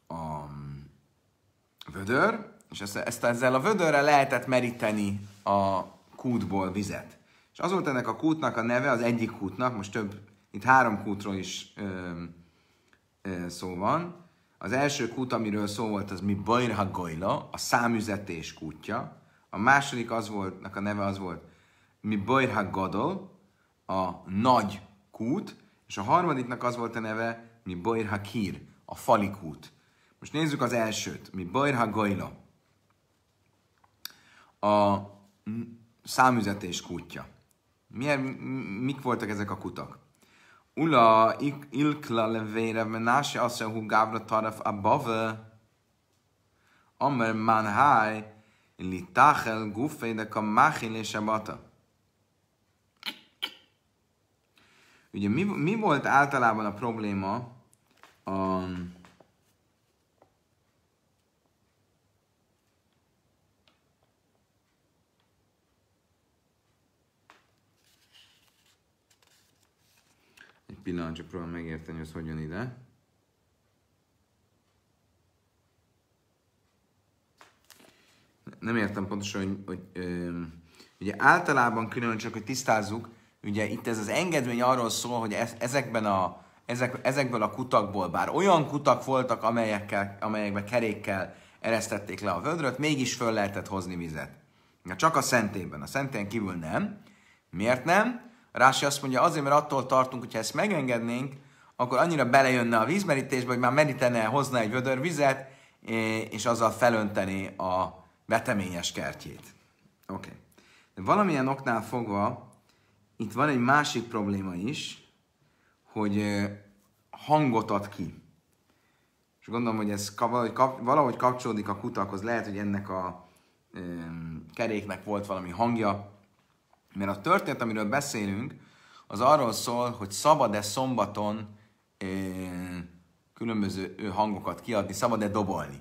a vödör, és ezt, ezt ezzel a vödörrel lehetett meríteni a kútból vizet. És az volt ennek a kútnak a neve, az egyik kútnak, most több, itt három kútról is ö, ö, szó van. Az első kút, amiről szó volt, az mi Bajrha Gojla, a számüzetés kútja. A második az volt, a neve az volt mi Bajrha Gadol, a nagy kút. És a harmadiknak az volt a neve, mi Boir Hakir, a falikút. Most nézzük az elsőt, mi Boir Hagoila, a számüzetés kútja. Milyen, mik voltak ezek a kutak? Ula ilkla levére menási aszehu gávra taraf a abave Amr manháj litachel gufédek a máchil és a bata. Ugye mi, mi volt általában a probléma a, Egy pillanat, csak próbálom megérteni, hogy ez hogyan ide. Nem értem pontosan, hogy, hogy hogy ugye általában külön csak, hogy tisztázzuk, Ugye itt ez az engedmény arról szól, hogy ezekben a, ezek, ezekből a kutakból, bár olyan kutak voltak, amelyekkel, amelyekben kerékkel eresztették le a vödröt, mégis föl lehetett hozni vizet. Csak a szentében. A szentén kívül nem. Miért nem? Rási azt mondja, azért, mert attól tartunk, hogyha ezt megengednénk, akkor annyira belejönne a vízmerítésbe, hogy már merítene, hozna egy vödör vizet, és azzal felönteni a veteményes kertjét. Oké. Okay. De valamilyen oknál fogva itt van egy másik probléma is, hogy hangot ad ki. És gondolom, hogy ez valahogy, kapcsolódik a kutakhoz. Lehet, hogy ennek a keréknek volt valami hangja. Mert a történet, amiről beszélünk, az arról szól, hogy szabad-e szombaton különböző hangokat kiadni, szabad-e dobolni,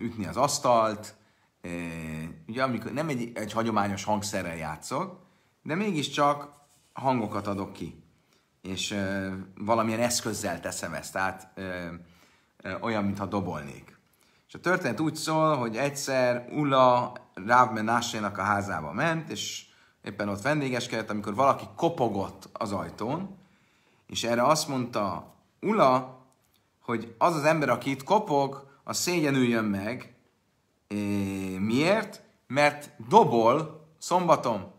ütni az asztalt. Ö, ugye amikor nem egy, egy hagyományos hangszerrel játszok, de mégiscsak hangokat adok ki, és ö, valamilyen eszközzel teszem ezt, tehát ö, ö, olyan, mintha dobolnék. És a történet úgy szól, hogy egyszer Ula Ráv Menassénak a házába ment, és éppen ott vendégeskedett, amikor valaki kopogott az ajtón, és erre azt mondta Ula, hogy az az ember, aki itt kopog, az szégyenüljön meg. É, miért? Mert dobol szombaton.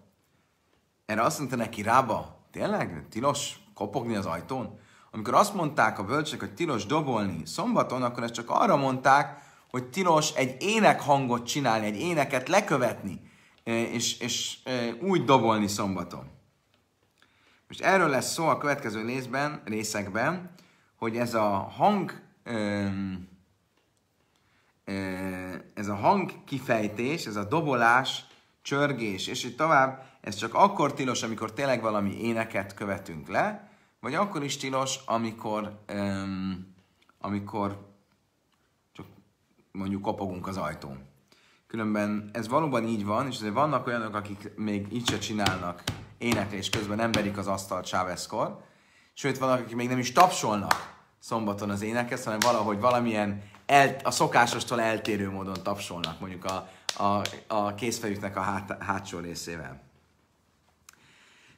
Erre azt mondta neki Rába, tényleg tilos kopogni az ajtón? Amikor azt mondták a bölcsek, hogy tilos dobolni szombaton, akkor ezt csak arra mondták, hogy tilos egy énekhangot csinálni, egy éneket lekövetni, és, és úgy dobolni szombaton. Most erről lesz szó a következő részben, részekben, hogy ez a hang ez a hang kifejtés, ez a dobolás, csörgés, és így tovább, ez csak akkor tilos, amikor tényleg valami éneket követünk le, vagy akkor is tilos, amikor, um, amikor csak mondjuk kopogunk az ajtón. Különben ez valóban így van, és azért vannak olyanok, akik még így se csinálnak éneklés közben, nem verik az asztalt sáveszkor, sőt, vannak, akik még nem is tapsolnak szombaton az énekhez, hanem valahogy valamilyen el, a szokásostól eltérő módon tapsolnak, mondjuk a, a, a készfejüknek a hát, hátsó részével.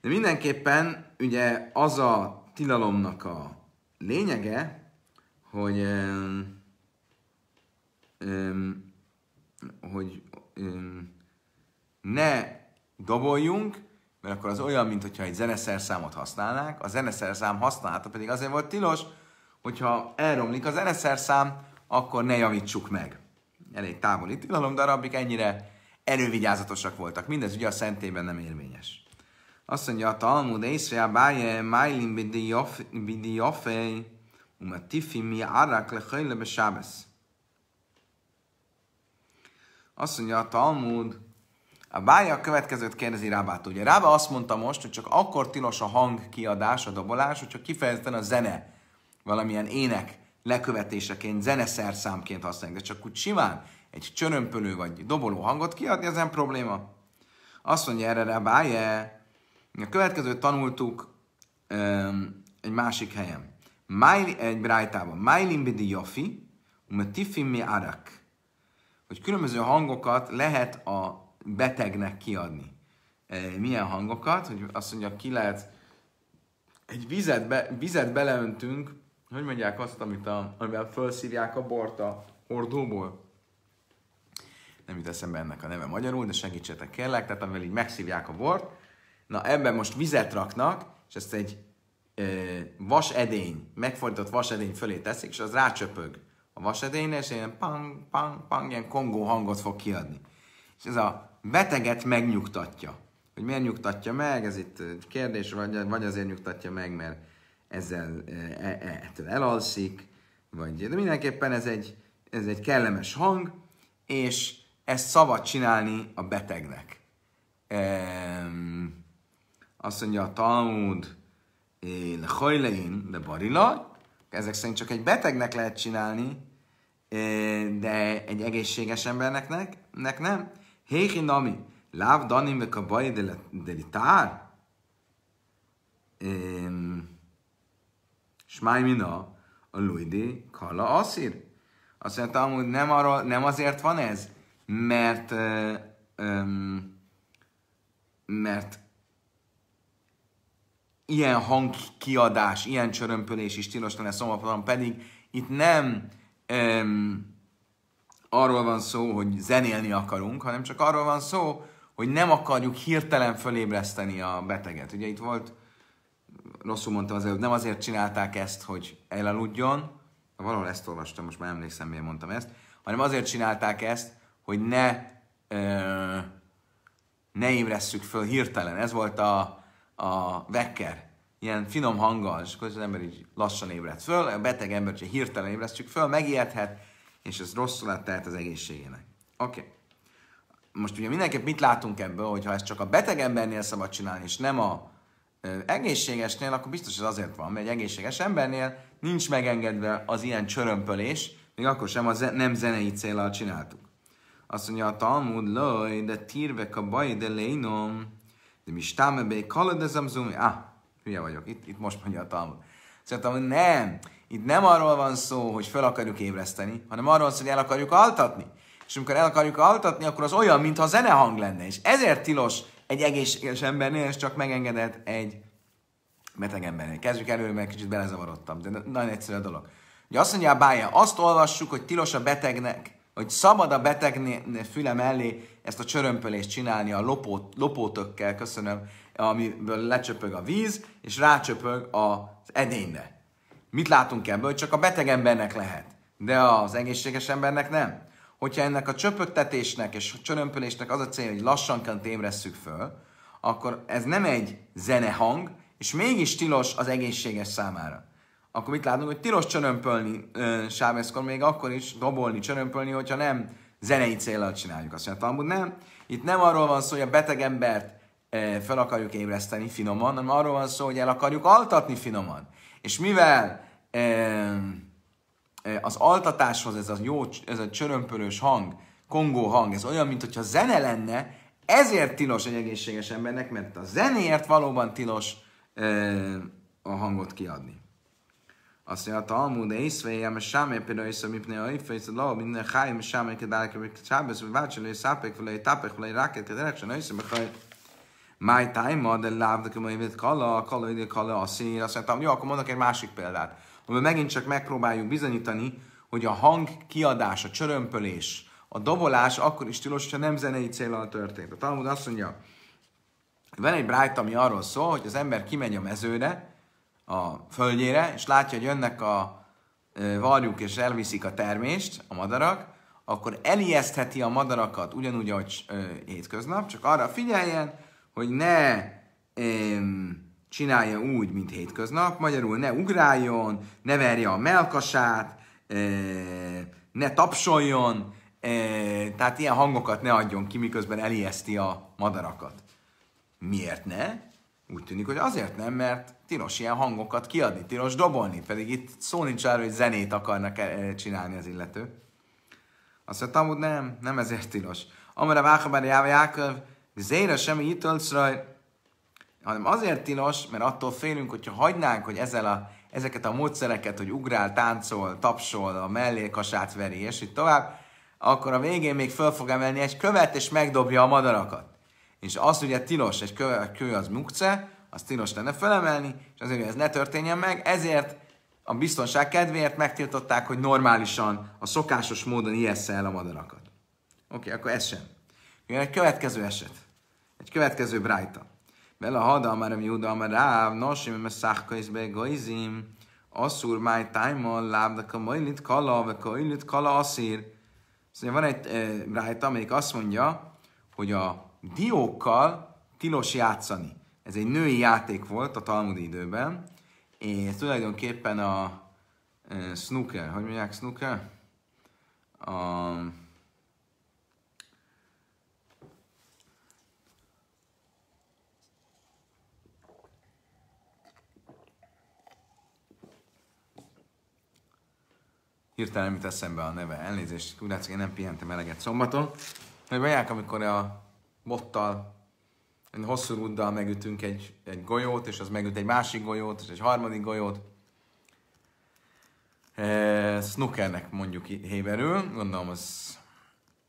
De mindenképpen ugye az a tilalomnak a lényege, hogy, öm, öm, hogy öm, ne doboljunk, mert akkor az olyan, mint egy zeneszerszámot használnák. A zeneszerszám használata pedig azért volt tilos, hogyha elromlik a zeneszerszám, akkor ne javítsuk meg. Elég távoli tilalom, de ennyire erővigyázatosak voltak. Mindez ugye a szentében nem érvényes. Azt mondja a Talmud, észre a báje, májlin bidiofej, uma tifi mi árak lehajle be Azt mondja a Talmud, a bája a következőt kérdezi Rábát. Ugye Rába azt mondta most, hogy csak akkor tilos a hang kiadás, a dobolás, hogyha kifejezetten a zene, valamilyen ének lekövetéseként, zeneszerszámként használják, de csak úgy simán egy csörömpölő vagy doboló hangot kiadni, ez nem probléma. Azt mondja erre Rábáje, a következőt tanultuk um, egy másik helyen. Májli, egy brájtában. Májlin bidi jafi, umetifim mi arak. Hogy különböző hangokat lehet a betegnek kiadni. E, milyen hangokat? Hogy azt mondja, ki lehet egy vizet, be, vizet beleöntünk, hogy mondják azt, amit a, amivel felszívják a bort a hordóból. Nem jut eszembe ennek a neve magyarul, de segítsetek kérlek, tehát amivel így megszívják a bort, Na ebben most vizet raknak, és ezt egy ö, vasedény, megfordított vasedény fölé teszik, és az rácsöpög a vasedényre, és ilyen pang, pang, pang, ilyen kongó hangot fog kiadni. És ez a beteget megnyugtatja. Hogy miért nyugtatja meg, ez itt kérdés, vagy, vagy azért nyugtatja meg, mert ezzel e, e, ettől elalszik, vagy, de mindenképpen ez egy, ez egy kellemes hang, és ezt szabad csinálni a betegnek. Um, azt mondja a Talmud, lehajlein, de barila, ezek szerint csak egy betegnek lehet csinálni, eh, de egy egészséges embernek nek nem. Héhi nami, láv danim ve kabai delitár. litár. mina, a luidi kala asszír. Azt mondja, hogy nem, arról, nem azért van ez, mert, eh, mert ilyen hangkiadás, ilyen csörömpölés is tilos lenne szombaton, pedig itt nem um, arról van szó, hogy zenélni akarunk, hanem csak arról van szó, hogy nem akarjuk hirtelen fölébreszteni a beteget. Ugye itt volt, rosszul mondtam az előbb, nem azért csinálták ezt, hogy elaludjon, valahol ezt olvastam, most már emlékszem, miért mondtam ezt, hanem azért csinálták ezt, hogy ne, ö, ne ébresszük föl hirtelen. Ez volt a, a vekker, ilyen finom hanggal, és akkor az ember így lassan ébred föl, a beteg ember csak hirtelen ébresztjük föl, megijedhet, és ez rosszul lett tehet az egészségének. Oké. Okay. Most ugye mindenképp mit látunk ebből, hogy ha ezt csak a beteg embernél szabad csinálni, és nem a ö, egészségesnél, akkor biztos ez azért van, mert egy egészséges embernél nincs megengedve az ilyen csörömpölés, még akkor sem a ze- nem zenei célral csináltuk. Azt mondja a Talmud, loj, de tírvek a baj, de lénom, de mi stáme be kalad ez Ah, hülye vagyok. Itt, itt most mondja a Talmud. Szerintem, hogy nem. Itt nem arról van szó, hogy fel akarjuk ébreszteni, hanem arról van szó, hogy el akarjuk altatni. És amikor el akarjuk altatni, akkor az olyan, mintha zenehang lenne. És ezért tilos egy egészséges embernél, és csak megengedett egy beteg embernél. Kezdjük előre, mert kicsit belezavarodtam, de nagyon egyszerű a dolog. Ugye azt mondja a bája, azt olvassuk, hogy tilos a betegnek hogy szabad a beteg füle mellé ezt a csörömpölést csinálni a lopó, lopótökkel, köszönöm, amiből lecsöpög a víz, és rácsöpög az edényre. Mit látunk ebből? Csak a beteg embernek lehet, de az egészséges embernek nem. Hogyha ennek a csöpögtetésnek és a csörömpölésnek az a célja, hogy lassanként ébresszük föl, akkor ez nem egy zenehang, és mégis tilos az egészséges számára akkor mit látunk, hogy tilos csörömpölni, sáveszkor, még akkor is dobolni, csörömpölni, hogyha nem zenei célra csináljuk. Azt mondja, Talmud nem. Itt nem arról van szó, hogy a beteg embert fel akarjuk ébreszteni finoman, hanem arról van szó, hogy el akarjuk altatni finoman. És mivel az altatáshoz ez a jó, ez a csörömpölős hang, kongó hang, ez olyan, mintha zene lenne, ezért tilos egy egészséges embernek, mert a zenéért valóban tilos a hangot kiadni. Azt mondja, a Talmud, észveje, mert semmi például észre, mi fejsz, éjfejsz, ló, minden háj, mert sámé kedálek, csábesz, hogy vagy hogy szápek, vagy tápek, vagy ráket, kedálek, sem észre, mert háj. Máj tájma, de lávd, hogy mivel kalla, kalla, kala, kalla, a szír. Azt mondtam, jó, akkor mondok egy másik példát. Amiben megint csak megpróbáljuk bizonyítani, hogy a hang kiadás, a csörömpölés, a dobolás akkor is tilos, ha nem zenei célral történt. A Talmud azt mondja, van egy brájt, ami arról szól, hogy az ember kimegy a mezőre, a földjére, és látja, hogy jönnek a varjuk és elviszik a termést, a madarak, akkor elijesztheti a madarakat ugyanúgy, ahogy hétköznap, csak arra figyeljen, hogy ne em, csinálja úgy, mint hétköznap, magyarul ne ugráljon, ne verje a melkasát, em, ne tapsoljon, em, tehát ilyen hangokat ne adjon ki, miközben elijeszti a madarakat. Miért ne? Úgy tűnik, hogy azért nem, mert tilos ilyen hangokat kiadni, tilos dobolni, pedig itt szó nincs arra, hogy zenét akarnak eh, csinálni az illető. Azt mondta, amúgy nem, nem ezért tilos. Amire Váhaber Jáva Jákov, zére semmi itölcraj, hanem azért tilos, mert attól félünk, hogyha hagynánk, hogy ezzel a, ezeket a módszereket, hogy ugrál, táncol, tapsol, a mellékasát veri, és így tovább, akkor a végén még föl fog emelni egy követ, és megdobja a madarakat. És az ugye tilos, egy kő, kő az mukce, azt tilos lenne felemelni, és azért, hogy ez ne történjen meg, ezért a biztonság kedvéért megtiltották, hogy normálisan, a szokásos módon ijessze el a madarakat. Oké, okay, akkor ez sem. Jön egy következő eset. Egy következő brájta. Vele a hadalmárom Júda, mert ráv, nosim, mert száhkaizbe goizim, asszúr máj tájmal, lábdak a majlit kala, a illit kala asszír. Szóval van egy e, brájta, amelyik azt mondja, hogy a diókkal tilos játszani. Ez egy női játék volt a Talmud időben, és tulajdonképpen a e, snooker, hogy mondják snooker? A, hirtelen mit eszembe a neve, elnézést, úgy látszik, én nem pihentem eleget szombaton. Hogy mondják, amikor a bottal hosszú ruddal megütünk egy, egy golyót, és az megüt egy másik golyót, és egy harmadik golyót. E, snookernek mondjuk héberül, gondolom az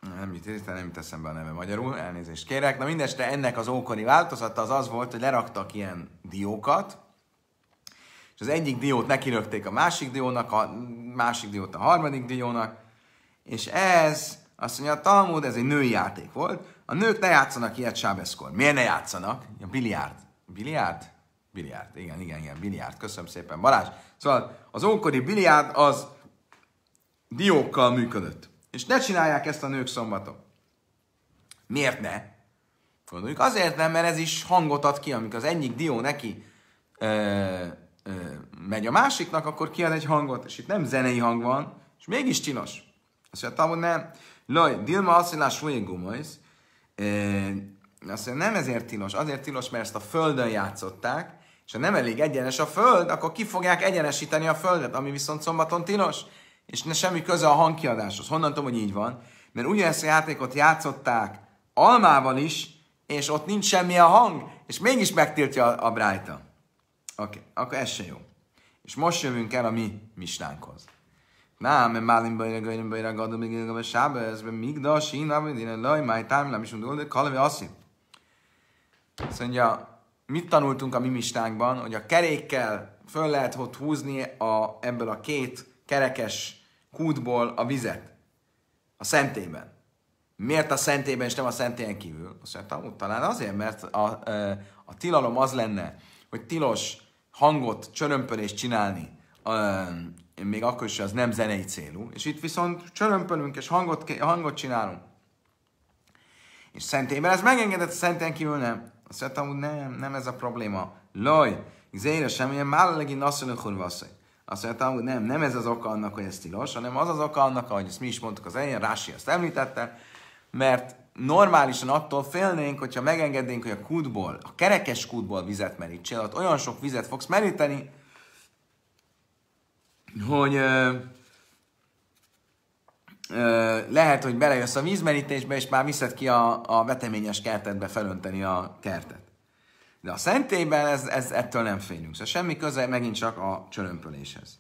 nem jut, nem jut eszembe a neve magyarul, elnézést kérek. Na mindeste ennek az ókori változata az az volt, hogy leraktak ilyen diókat, és az egyik diót nekirögték a másik diónak, a másik diót a harmadik diónak, és ez azt mondja, a Talmud, ez egy női játék volt. A nők ne játszanak ilyet sábeszkor. Miért ne játszanak? A biliárd. Biliárd? Biliárd. Igen, igen, igen, biliárd. Köszönöm szépen, Balázs. Szóval az ókori biliárd az diókkal működött. És ne csinálják ezt a nők szombaton. Miért ne? Gondoljuk, azért nem, mert ez is hangot ad ki, amikor az egyik dió neki ö, ö, megy a másiknak, akkor kiad egy hangot, és itt nem zenei hang van, és mégis csinos. Azt mondja, nem. Laj, Dilma azt mondja, súlyi gumajsz. Azt mondja, nem ezért tilos, azért tilos, mert ezt a földön játszották, és ha nem elég egyenes a föld, akkor ki fogják egyenesíteni a földet, ami viszont szombaton tilos, és ne semmi köze a hangkiadáshoz. Honnan tudom, hogy így van? Mert ugyanezt a játékot játszották almával is, és ott nincs semmi a hang, és mégis megtiltja a, a brájta. Oké, okay, akkor ez se jó. És most jövünk el a mi mistánkhoz. Nem, me malim bei der goin bei der gadol mit gegen shabe, es be migdash in am din loy my time la mishum dolde kale ve asim. Azt szóval, mondja, mit tanultunk a mimistánkban, hogy a kerékkel föl lehet ott húzni a, ebből a két kerekes kútból a vizet. A szentében. Miért a szentében és nem a szentélyen kívül? Azt mondja, talán azért, mert a, a, a tilalom az lenne, hogy tilos hangot, csörömpölést csinálni még akkor is az nem zenei célú, és itt viszont csörömpölünk és hangot, hangot csinálunk. És szentélyben ez megengedett, a szentén kívül nem. Azt mondtam, hogy nem, nem ez a probléma. Laj, zéra sem, ugye már legint asszonyokon vasszony. Azt mondtam, hogy nem, nem ez az oka annak, hogy ez tilos, hanem az az oka annak, ahogy ezt mi is mondtuk az elején, Rási azt említette, mert normálisan attól félnénk, hogyha megengednénk, hogy a kútból, a kerekes kútból vizet merítsél, ott olyan sok vizet fogsz meríteni, hogy ö, ö, lehet, hogy belejössz a vízmerítésbe, és már viszed ki a, a veteményes kertetbe felönteni a kertet. De a szentélyben ez, ez, ettől nem félünk. Szóval semmi köze megint csak a csörömpöléshez.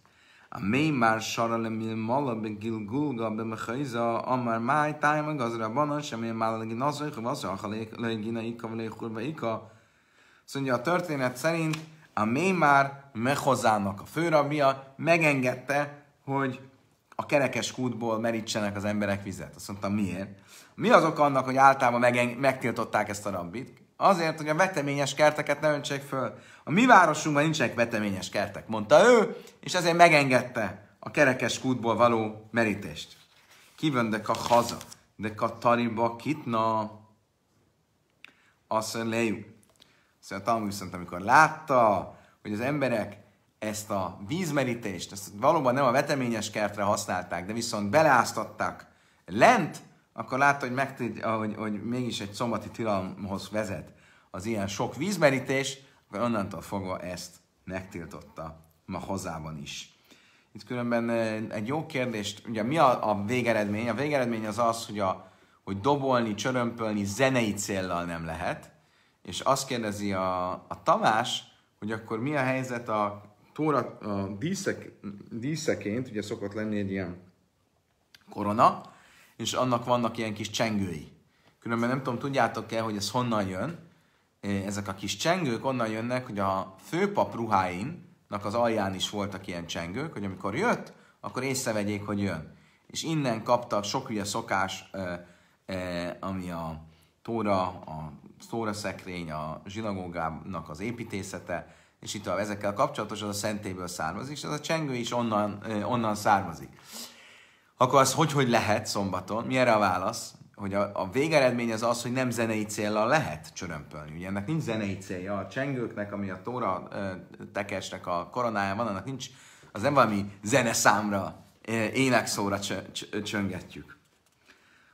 A mély már saralemil malabe gilgulga be mechaiza, amar máj tájma gazra banan, semmi málalegi nazvai, ha vaszra, ha lejgina ika, vagy kurva ika. Szóval a történet szerint a Mémár Mehozának a főrabia megengedte, hogy a kerekes kútból merítsenek az emberek vizet. Azt mondta, miért? Mi az oka annak, hogy általában megeng- megtiltották ezt a rabbit? Azért, hogy a veteményes kerteket ne öntsék föl. A mi városunkban nincsenek veteményes kertek, mondta ő, és ezért megengedte a kerekes kútból való merítést. Kivöndek a haza, de katariba kitna, azt mondja, Szóval a Talmud viszont, amikor látta, hogy az emberek ezt a vízmerítést, ezt valóban nem a veteményes kertre használták, de viszont beleáztatták lent, akkor látta, hogy, megtid, hogy, hogy mégis egy szombati tilalomhoz vezet az ilyen sok vízmerítés, akkor onnantól fogva ezt megtiltotta ma hazában is. Itt különben eh, egy jó kérdést, ugye mi a, a végeredmény? A végeredmény az az, hogy, a, hogy dobolni, csörömpölni zenei céllal nem lehet, és azt kérdezi a, a Tamás, hogy akkor mi a helyzet a tóra a díszek, díszeként, ugye szokott lenni egy ilyen korona, és annak vannak ilyen kis csengői. Különben nem tudom, tudjátok-e, hogy ez honnan jön. Ezek a kis csengők onnan jönnek, hogy a főpap ruháinak az alján is voltak ilyen csengők, hogy amikor jött, akkor észrevegyék, hogy jön. És innen kaptak sok ilyen szokás, ami a tóra, a szekrény, a zsinagógának az építészete, és itt a, ezekkel kapcsolatos, az a szentéből származik, és az a csengő is onnan, onnan származik. Akkor az hogy, hogy lehet szombaton? Mi erre a válasz? Hogy a, a végeredmény az az, hogy nem zenei célra lehet csörömpölni. Ugye ennek nincs zenei célja. A csengőknek, ami a Tóra tekesnek a koronája van, annak nincs, az nem valami zeneszámra, énekszóra csöngetjük.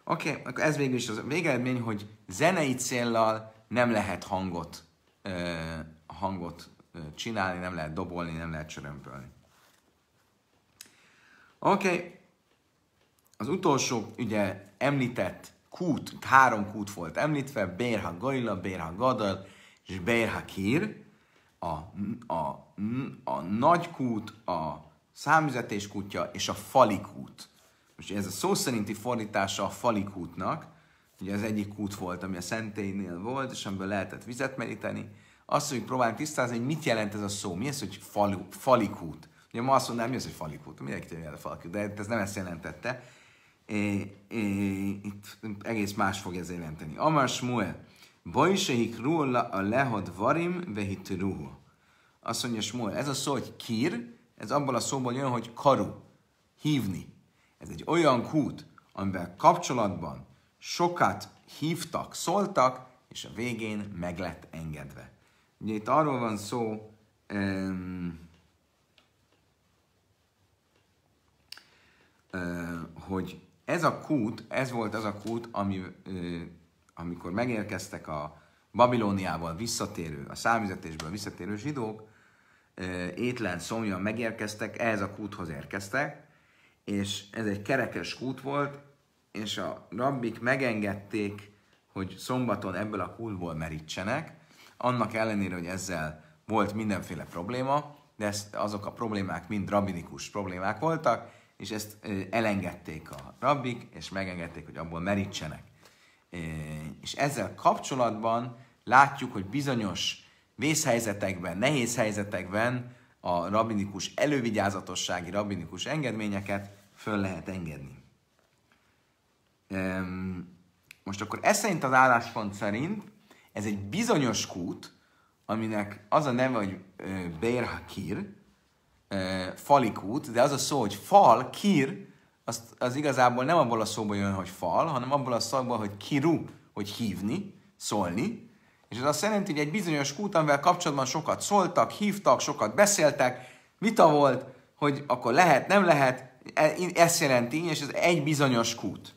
Oké, okay, akkor ez végül is az végeredmény, hogy zenei céllal nem lehet hangot, ö, hangot ö, csinálni, nem lehet dobolni, nem lehet csörömpölni. Oké, okay. az utolsó, ugye említett kút, három kút volt említve, Bérha Gaila, Bérha Gadal és Bérha Kír, a, a, a nagy kút, a számüzetés kútja és a fali kút. Most ez a szó szerinti fordítása a falik útnak, ugye az egyik kút volt, ami a szentélynél volt, és amiből lehetett vizet meríteni. Azt mondjuk próbálni tisztázni, hogy mit jelent ez a szó. Mi az, hogy falu, falik út. Ugye ma azt mondanám, mi az, hogy falik út, Mindenki tudja, falik de ez nem ezt jelentette. É, é, itt egész más fog ez jelenteni. Amar Smuel, Bajsehik rulla a lehad varim vehit ruhu. Azt mondja Smuel, ez a szó, hogy kir, ez abból a szóból jön, hogy karu, hívni. Ez egy olyan kút, amivel kapcsolatban sokat hívtak, szóltak, és a végén meg lett engedve. Ugye itt arról van szó, um, uh, hogy ez a kút, ez volt az a kút, ami, uh, amikor megérkeztek a Babilóniával visszatérő, a számüzetésből visszatérő zsidók, uh, étlen, szomjan megérkeztek, ehhez a kúthoz érkeztek, és ez egy kerekes kút volt, és a rabbik megengedték, hogy szombaton ebből a kútból merítsenek, annak ellenére, hogy ezzel volt mindenféle probléma, de ezt, azok a problémák mind rabinikus problémák voltak, és ezt elengedték a rabbik, és megengedték, hogy abból merítsenek. És ezzel kapcsolatban látjuk, hogy bizonyos vészhelyzetekben, nehéz helyzetekben a rabinikus elővigyázatossági rabinikus engedményeket föl lehet engedni. Most akkor ez szerint az álláspont szerint ez egy bizonyos kút, aminek az a neve, hogy Bérhakir, falikút, de az a szó, hogy fal, kir, az, az igazából nem abból a szóból jön, hogy fal, hanem abból a szakból, hogy kiru, hogy hívni, szólni, és ez azt jelenti, hogy egy bizonyos kút, amivel kapcsolatban sokat szóltak, hívtak, sokat beszéltek, vita volt, hogy akkor lehet, nem lehet, e, ezt jelenti, és ez egy bizonyos kút.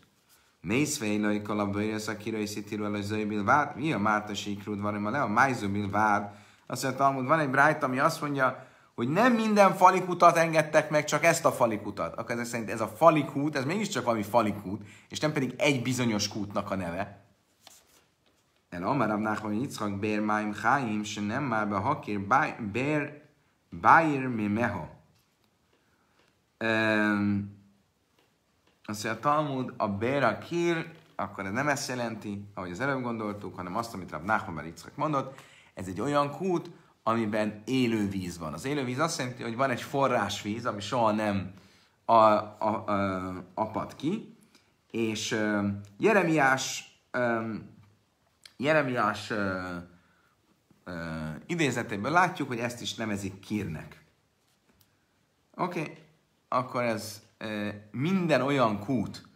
Mészvényai kalabőrjössz a kirai szitirvel a zöjbil vár, mi a mártasík rudvarim a le, a májzőbil vár. Azt mondja, Talmud, van egy brájt, ami azt mondja, hogy nem minden falikutat engedtek meg, csak ezt a falikutat. Akkor ez szerint ez a falikút, ez mégiscsak valami falikút, és nem pedig egy bizonyos kútnak a neve. El Amarav Nachman Yitzchak Bér Maim Chaim, se nem már be Hakir Bér Báir Mimeho. Azt mondja, a Talmud, a Bér Akir, akkor ez nem ezt jelenti, ahogy az előbb gondoltuk, hanem azt, amit Rav Nachman Yitzchak mondott, ez egy olyan kút, amiben élő víz van. Az élő víz azt jelenti, hogy van egy forrásvíz, ami soha nem a, a, a, apad ki, és uh, Jeremiás um, Jeremiás ö, ö, idézetéből látjuk, hogy ezt is nevezik kírnek. Oké, okay. akkor ez ö, minden olyan kút,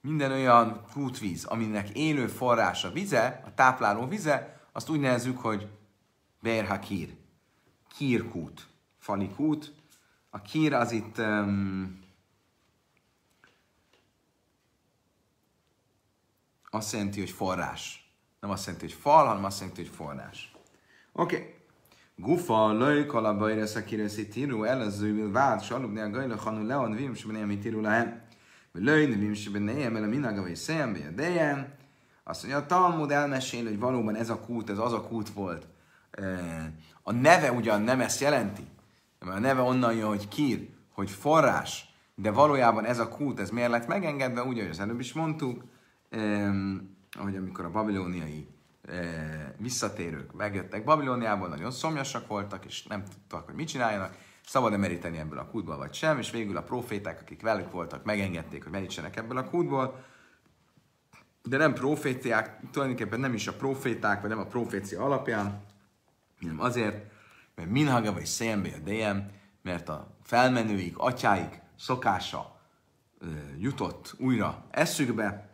minden olyan kútvíz, aminek élő forrása vize, a tápláló vize, azt úgy nevezzük, hogy Berha kír. Kírkút, falikút. A kír az itt um, azt jelenti, hogy forrás. Nem azt jelenti, hogy fal, hanem azt jelenti, hogy forrás. Oké. Okay. Gufa, löj, kalabaj, reszakireszi, tiru, elező, vált, salugni a gajla, hanul, leon, vim, sebnejem, tiru, lehet. Löj, vim, sebnejem, el a szem, vagy a dejen. Azt mondja, a Talmud elmesél, hogy valóban ez a kút, ez az a kút volt. A neve ugyan nem ezt jelenti, mert a neve onnan jön, hogy kír, hogy forrás, de valójában ez a kút, ez miért lett megengedve, úgy, ahogy az előbb is mondtuk, hogy amikor a babiloniai eh, visszatérők megjöttek Babilóniából, nagyon szomjasak voltak, és nem tudtak, hogy mit csináljanak, szabad-e meríteni ebből a kútból, vagy sem, és végül a proféták, akik velük voltak, megengedték, hogy merítsenek ebből a kútból, de nem profétiák, tulajdonképpen nem is a proféták, vagy nem a profécia alapján, hanem azért, mert minhaga vagy szémbe a DM, mert a felmenőik, atyáik szokása eh, jutott újra eszükbe,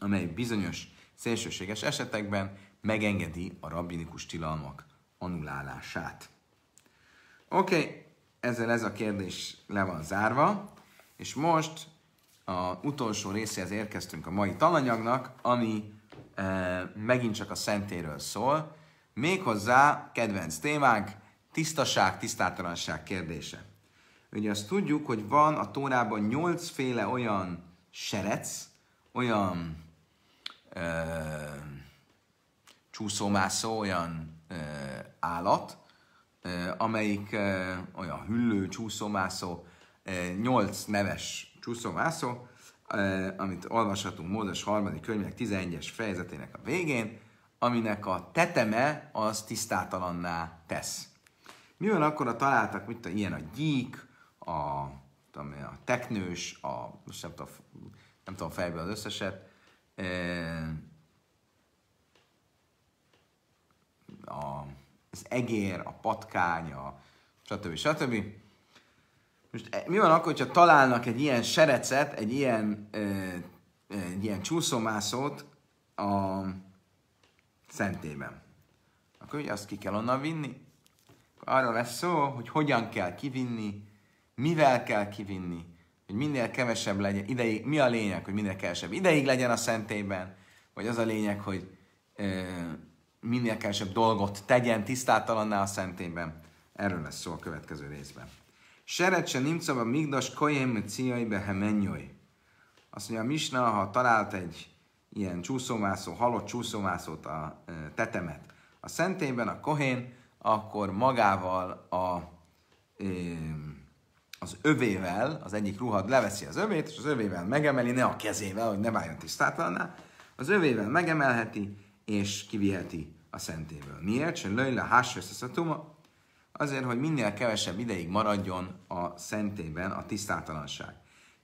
amely bizonyos szélsőséges esetekben megengedi a rabbinikus tilalmak anulálását. Oké, okay, ezzel ez a kérdés le van zárva, és most a utolsó részéhez érkeztünk a mai tananyagnak, ami e, megint csak a szentéről szól, méghozzá kedvenc témánk, tisztaság, tisztátalanság kérdése. Ugye azt tudjuk, hogy van a Tórában nyolcféle olyan serec, olyan ö, csúszómászó olyan ö, állat, ö, amelyik ö, olyan hüllő, csúszómászó, nyolc neves csúszómászó, ö, amit olvashatunk Mózes harmadik könyvének 11-es fejezetének a végén, aminek a teteme az tisztátalanná tesz. Mi van akkor, ha találtak, mint a, ilyen a gyík, a, tudom, a teknős, a, most nem tudom, nem tudom fejből az összeset, a, az egér, a patkány, a stb. stb. Most e, mi van akkor, hogyha találnak egy ilyen serecet, egy ilyen, egy ilyen csúszomászót a szentében? Akkor ugye azt ki kell onnan vinni. Arról lesz szó, hogy hogyan kell kivinni, mivel kell kivinni, hogy minél kevesebb legyen, ideig, mi a lényeg, hogy minél kevesebb ideig legyen a szentélyben, vagy az a lényeg, hogy ö, minél kevesebb dolgot tegyen tisztátalanná a szentélyben. Erről lesz szó a következő részben. Seret se nimcava migdas kojém ciai behemennyoj. Azt mondja, a Misna, ha talált egy ilyen csúszómászó, halott csúszómászót a tetemet a szentélyben, a kohén, akkor magával a ö, az övével, az egyik ruhad leveszi az övét, és az övével megemeli, ne a kezével, hogy ne váljon tisztátalanná, az övével megemelheti, és kiviheti a szentéből. Miért? Se lőj le hásveszeszatuma, azért, hogy minél kevesebb ideig maradjon a szentében a tisztátalanság.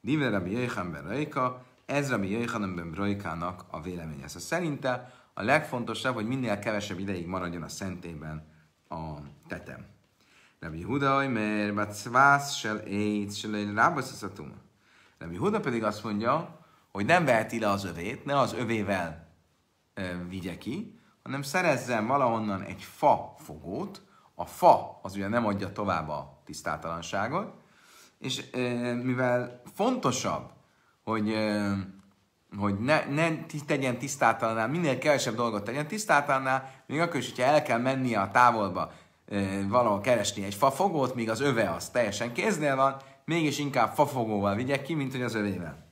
Dive Rabbi Jöjhanben Rajka, ez Rabbi Jöjhanben Rajkának a véleménye. Szóval szerinte a legfontosabb, hogy minél kevesebb ideig maradjon a szentében a tetem. Rabbi Huda, mert Batsvász, Sel Éjt, Sel Rábaszaszatum. Rabbi Huda pedig azt mondja, hogy nem veheti le az övét, ne az övével e, vigye ki, hanem szerezzen valahonnan egy fa fogót, a fa az ugye nem adja tovább a tisztátalanságot, és e, mivel fontosabb, hogy e, hogy ne, ne tegyen tisztátalannál, minél kevesebb dolgot tegyen tisztátalannál, még akkor is, hogyha el kell mennie a távolba, valahol keresni egy fafogót, míg az öve az teljesen kéznél van, mégis inkább fafogóval vigyek ki, mint hogy az övével.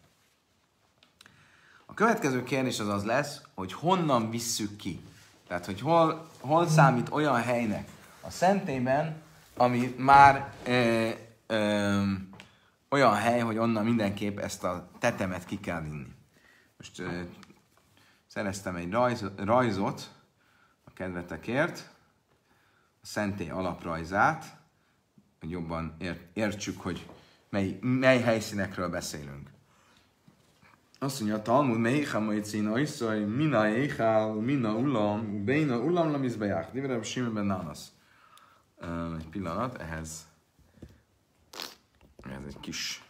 A következő kérdés az az lesz, hogy honnan visszük ki. Tehát, hogy hol, hol számít olyan helynek a szentében, ami már ö, ö, olyan hely, hogy onnan mindenképp ezt a tetemet ki kell vinni. Most ö, szereztem egy rajz, rajzot a kedvetekért szentély alaprajzát, hogy jobban értsük, hogy mely, mely helyszínekről beszélünk. Azt mondja, a Talmud, melyik a majcina, mina eicha, mina ulam, beina ulam, lamizbeják. Divrem simben nánasz. Egy pillanat, ehhez ez egy kis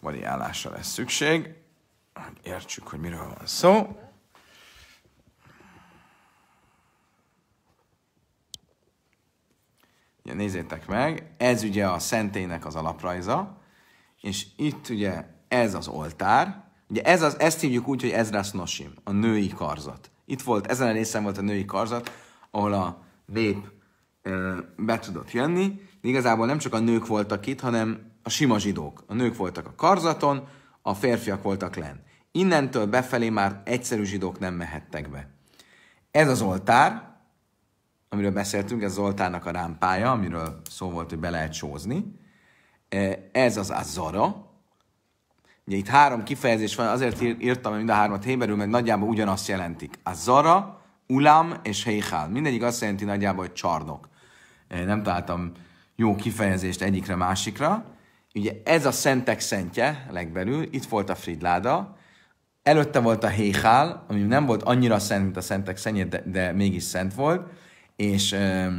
variálásra lesz szükség, hogy értsük, hogy miről van szó. Ugye nézzétek meg, ez ugye a szentének az alaprajza, és itt ugye ez az oltár, ugye ez az, ezt hívjuk úgy, hogy Ezras Nosim, a női karzat. Itt volt, ezen a részen volt a női karzat, ahol a nép be tudott jönni, de igazából nem csak a nők voltak itt, hanem a sima zsidók. A nők voltak a karzaton, a férfiak voltak len. Innentől befelé már egyszerű zsidók nem mehettek be. Ez az oltár, amiről beszéltünk, ez Zoltánnak a rámpája, amiről szó volt, hogy be lehet sózni. E, ez az azara. Ugye itt három kifejezés van, azért írtam mind a hármat héberül, mert nagyjából ugyanazt jelentik. Azara, ulam és heichal. Mindegyik azt jelenti nagyjából, hogy csarnok. E, nem találtam jó kifejezést egyikre másikra. Ugye ez a szentek szentje legbelül, itt volt a Fridláda, előtte volt a Héhál, ami nem volt annyira szent, mint a szentek szentje, de, de mégis szent volt, és e,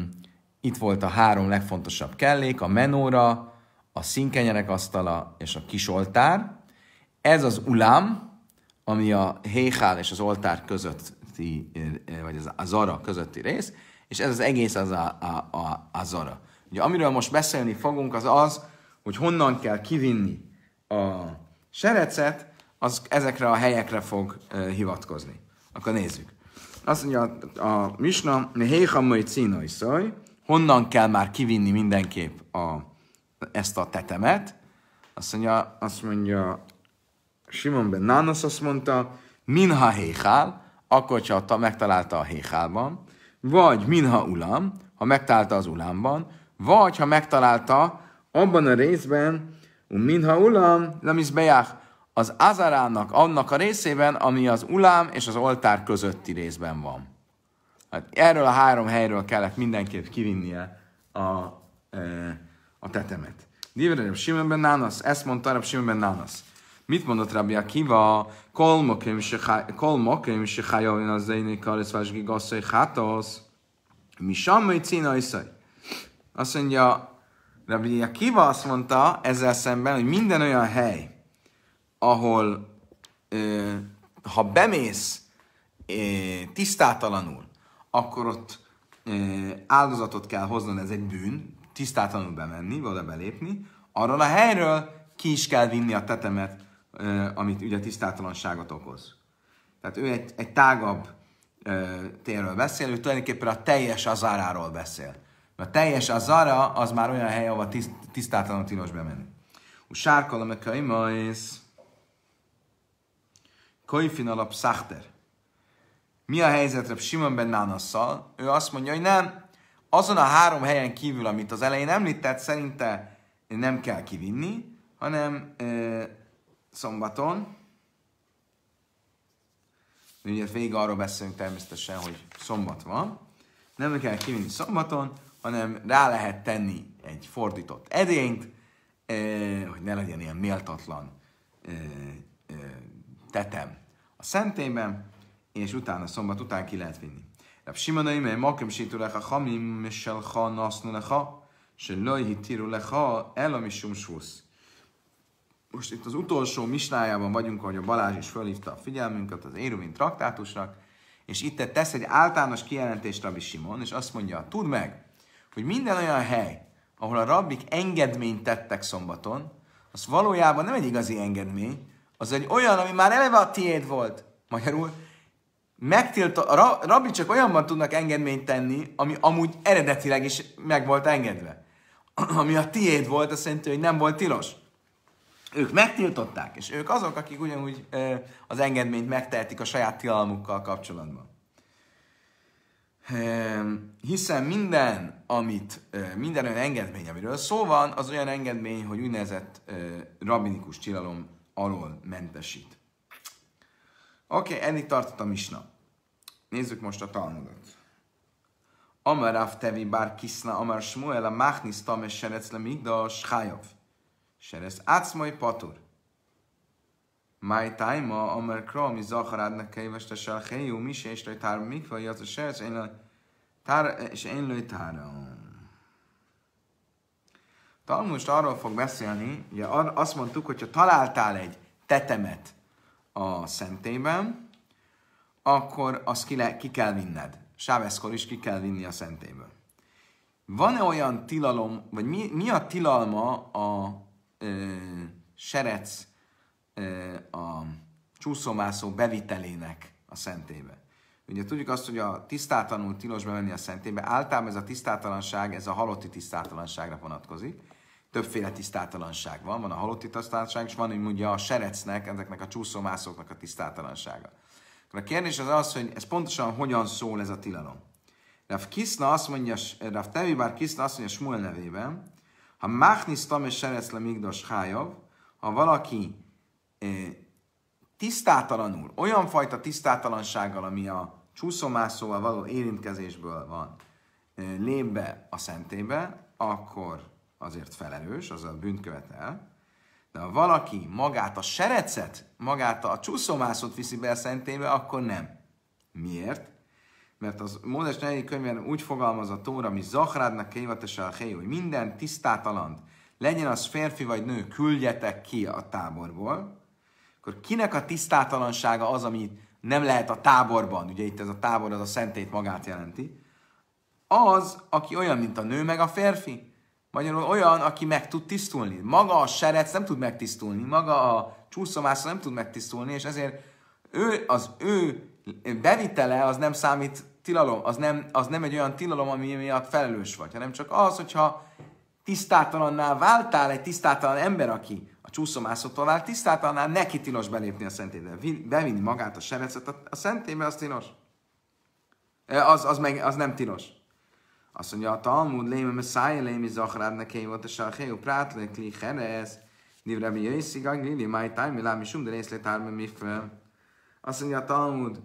itt volt a három legfontosabb kellék, a menóra, a színkenyerek asztala és a kis oltár. Ez az ulám, ami a héhál és az oltár közötti, eh, vagy az azara közötti rész, és ez az egész az a, a, a, azara. Ugye amiről most beszélni fogunk, az az, hogy honnan kell kivinni a serecet, az ezekre a helyekre fog eh, hivatkozni. Akkor nézzük. Azt mondja a, Misna Néha héhamai cínai szaj, honnan kell már kivinni mindenképp a, ezt a tetemet. Azt mondja, azt mondja Simon ben Nános azt mondta, minha héhál, akkor csak megtalálta a héhálban, vagy minha ulam, ha megtalálta az ulamban, vagy ha megtalálta abban a részben, minha ulam, nem is bejárt, az azarának, annak a részében, ami az ulám és az oltár közötti részben van. Hát erről a három helyről kellett mindenképp kivinnie a, e, a tetemet. Divre Rab Simonben Nánasz, ezt mondta Rab Simonben Nánasz. Mit mondott Rabbi Akiva? Kolmokém se hajovin az zéni kareszvásgi gasszai hátosz. Mi sammai cína iszai. Azt mondja, Rabbi Akiva azt mondta ezzel szemben, hogy minden olyan hely, ahol ha bemész tisztátalanul, akkor ott áldozatot kell hoznod, ez egy bűn, tisztátalanul bemenni, oda belépni, arról a helyről ki is kell vinni a tetemet, amit ugye tisztátalanságot okoz. Tehát ő egy, egy tágabb térről beszél, ő tulajdonképpen a teljes azáráról beszél. A teljes azára az már olyan hely, ahol tisztátalanul tisztátalan tilos bemenni. Sárkalom a könyvajsz. Kaifin alap Szachter. Mi a helyzet Simon ben Nánasszal? Ő azt mondja, hogy nem, azon a három helyen kívül, amit az elején említett, szerinte nem kell kivinni, hanem ö, szombaton, ugye végig arról beszélünk természetesen, hogy szombat van. Nem kell kivinni szombaton, hanem rá lehet tenni egy fordított edényt, hogy ne legyen ilyen méltatlan tetem a szentélyben, és utána szombat után ki lehet vinni. Rab Simonai, mely makem situlecha hamim selcha nasznulecha, se lojhi tirulecha elamisum svusz. Most itt az utolsó misnájában vagyunk, hogy a Balázs is felhívta a figyelmünket az Éruvin traktátusnak, és itt tesz egy általános kijelentést Rabbi Simon, és azt mondja, tudd meg, hogy minden olyan hely, ahol a rabbik engedményt tettek szombaton, az valójában nem egy igazi engedmény, az egy olyan, ami már eleve a tiéd volt. Magyarul, megtilt, a rabbi csak olyanban tudnak engedményt tenni, ami amúgy eredetileg is meg volt engedve. ami a tiéd volt, azt jelenti, hogy nem volt tilos. Ők megtiltották, és ők azok, akik ugyanúgy az engedményt megtehetik a saját tilalmukkal kapcsolatban. Ehm, hiszen minden, amit, minden olyan engedmény, amiről szó van, az olyan engedmény, hogy úgynevezett rabinikus tilalom alól mentesít. Oké, okay, eddig tartott a misna. Nézzük most a Talmudot. Amarav tevi bár kiszna, amar smuel a machnis tames serec le migdas chajov. Serec átszmai patur. Máj tájma, amar kromi zaharádnak kejves te sel hejú, mi se is lőjtár mikva, jaz a serec, és én lőjtárom. Talmud most arról fog beszélni, ugye azt mondtuk, hogyha találtál egy tetemet a szentélyben, akkor azt ki, le, ki kell vinned. Sáveszkor is ki kell vinni a szentélyből. Van-e olyan tilalom, vagy mi, mi a tilalma a ö, serec ö, a csúszomászó bevitelének a szentélybe? Ugye tudjuk azt, hogy a tisztátalanul tilos bevenni a szentélybe, általában ez a tisztátalanság, ez a halotti tisztátalanságra vonatkozik többféle tisztátalanság van, van a halotti tisztátalanság, és van hogy mondja a serecnek, ezeknek a csúszómászóknak a tisztátalansága. Akkor a kérdés az az, hogy ez pontosan hogyan szól ez a tilalom. Rav Kiszna azt mondja, Rav Tevibár Kiszna azt mondja Smuel nevében, ha máchnisztam és serec le migdos hájav, ha valaki eh, tisztátalanul, olyan fajta tisztátalansággal, ami a csúszomászóval való érintkezésből van, eh, lép be a szentébe, akkor azért felelős, az a bűnt követel, de ha valaki magát a serecet, magát a csúszomászot viszi be a szentébe, akkor nem. Miért? Mert az Mózes 4. könyvben úgy fogalmaz a Tóra, mi Zahrádnak kévatese a helyi, hogy minden tisztátalant, legyen az férfi vagy nő, küldjetek ki a táborból, akkor kinek a tisztátalansága az, amit nem lehet a táborban, ugye itt ez a tábor, az a szentét magát jelenti, az, aki olyan, mint a nő meg a férfi. Magyarul olyan, aki meg tud tisztulni. Maga a serec nem tud megtisztulni, maga a csúszomásza nem tud megtisztulni, és ezért ő, az ő bevitele az nem számít tilalom, az nem, az nem egy olyan tilalom, ami miatt felelős vagy, hanem csak az, hogyha tisztátalanná váltál egy tisztátalan ember, aki a csúszomászótól vált tisztátalannál, neki tilos belépni a szentélybe. Bevinni magát a serecet a szentélybe, az tilos. Az, az, meg, az nem tilos. Azt mondja, a Talmud léme messzája lémi zahrád neki volt a kli heres, li mi divrebi jöjszig aglili máj tájmi lámi sum, de részlét mi mifel. Azt mondja, a Talmud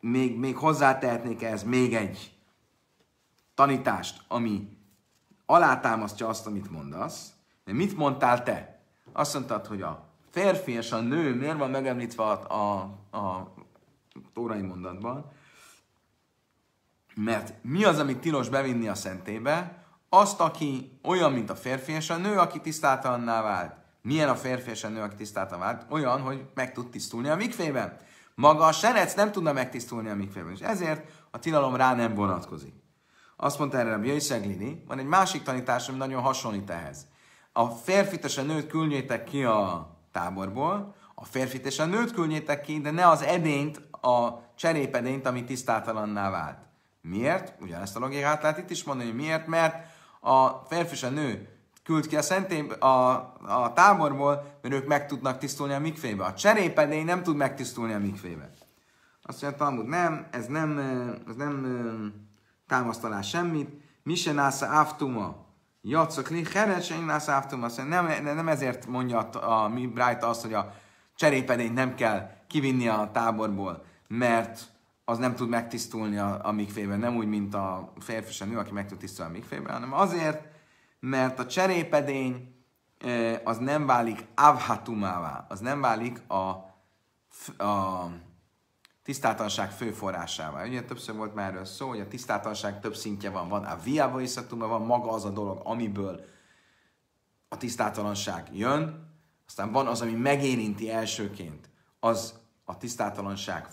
még, még hozzátehetnék ez még egy tanítást, ami alátámasztja azt, amit mondasz. De mit mondtál te? Azt mondtad, hogy a férfi és a nő miért van megemlítve a, a, a tórai mondatban? Mert mi az, amit tilos bevinni a szentébe? Azt, aki olyan, mint a férfi, és a nő, aki tisztátalanná vált. Milyen a férfi és a nő, aki tisztátalan vált? Olyan, hogy meg tud tisztulni a mikvében. Maga a serec nem tudna megtisztulni a mikvében, és ezért a tilalom rá nem vonatkozik. Azt mondta erre Rabbi Seglini, van egy másik tanítás, ami nagyon hasonlít ehhez. A férfit és a nőt küldjétek ki a táborból, a férfit és a nőt küldjétek ki, de ne az edényt, a cserépedényt, ami tisztátalanná vált. Miért? Ugyanezt a logikát lehet itt is mondani, hogy miért? Mert a férfi és a nő küld ki a, szentély a, a táborból, mert ők meg tudnak tisztulni a mikfébe. A cserépedény nem tud megtisztulni a mikfébe. Azt mondja Talmud, nem, ez nem, ez nem támaszt alá semmit. Mi se násza áftuma. Jacokli, herecsény násza áftuma. Nem, nem ezért mondja a, mi bright azt, hogy a cserépedényt nem kell kivinni a táborból, mert az nem tud megtisztulni a, a mikfében, nem úgy, mint a férfi és nő, aki meg tud tisztulni a mikfében, hanem azért, mert a cserépedény az nem válik avhatumává, az nem válik a, a tisztátalanság főforrásává. Ugye többször volt már erről szó, hogy a tisztátalanság több szintje van, van a viába is van maga az a dolog, amiből a tisztátalanság jön, aztán van az, ami megérinti elsőként, az a tisztátalanság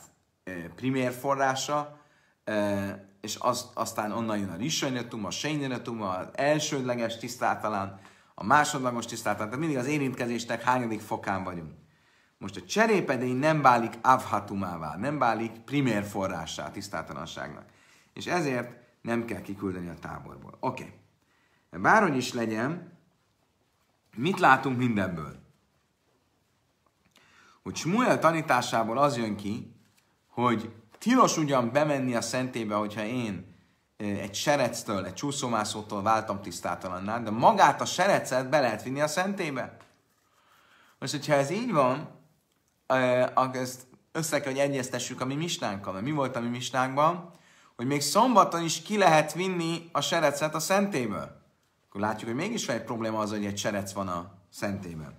primér forrása, és az, aztán onnan jön a risajnetuma, a sejnetuma, az elsődleges tisztátalan, a másodlagos tisztátalan, tehát mindig az érintkezésnek hányadik fokán vagyunk. Most a cserépedény nem válik avhatumává, nem válik primér forrásá a tisztátalanságnak. És ezért nem kell kiküldeni a táborból. Oké. Okay. Bárhogy is legyen, mit látunk mindebből? Hogy Smuel tanításából az jön ki, hogy tilos ugyan bemenni a szentébe, hogyha én egy serectől, egy csúszómászótól váltam tisztátalannál, de magát a serecet be lehet vinni a szentébe. Most, hogyha ez így van, ezt össze kell, hogy egyeztessük a mi misnánkkal. Mert mi volt a mi misnánkban? Hogy még szombaton is ki lehet vinni a serecet a szentéből. Akkor látjuk, hogy mégis van egy probléma az, hogy egy serec van a szentében.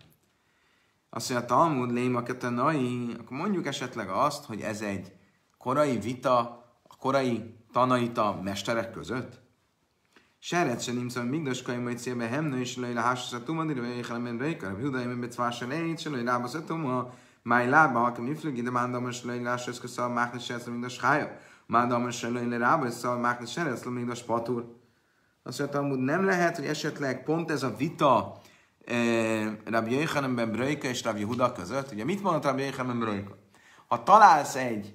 Azt mondja, Talmud léma ketanai, akkor mondjuk esetleg azt, hogy ez egy korai vita, a korai tanaita mesterek között? Seret se nincs, hogy migdos kajma, hogy szélbe hemnő, és lőj le hásasatuma, dirve éjhelem, rejkar, a judai, mert vása lejt, se lőj lába szatuma, máj lába, aki mi iflögi, de mándam, és lőj lás, és köszal, máknes serec, migdos hája, mándam, és lőj le rába, és szal, máknes serec, migdos patúr. Azt mondja, hogy nem lehet, hogy esetleg pont ez a vita, Rabbi Jöjjhanem ben Brejka és Rabbi Huda között. Ugye mit mondott Rabbi Jöjjhanem ben Brejka? Ha találsz egy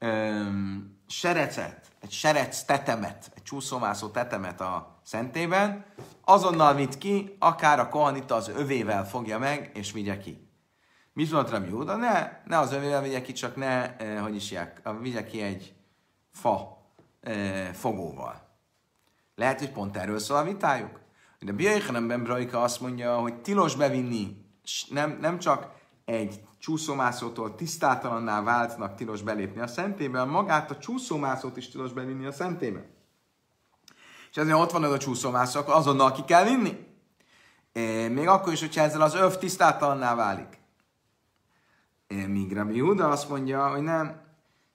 um, serecet, egy serec tetemet, egy csúszomászó tetemet a szentében, azonnal vitt ki, akár a kohanita az övével fogja meg, és vigye ki. Mit mondott Rabbi Huda? Ne, ne az övével vigye ki, csak ne, eh, hogy jel, vigye ki egy fa eh, fogóval. Lehet, hogy pont erről szól a vitájuk. De Bjöjjelenben Brajka azt mondja, hogy tilos bevinni, nem, nem csak egy csúszómászótól tisztátalanná váltnak tilos belépni a szentébe, magát a csúszómászót is tilos bevinni a szentébe. És ezért ott van ez a csúszómászó, akkor azonnal ki kell vinni. É, még akkor is, hogyha ezzel az öv tisztátalanná válik. É, míg Rabbi Huda azt mondja, hogy nem,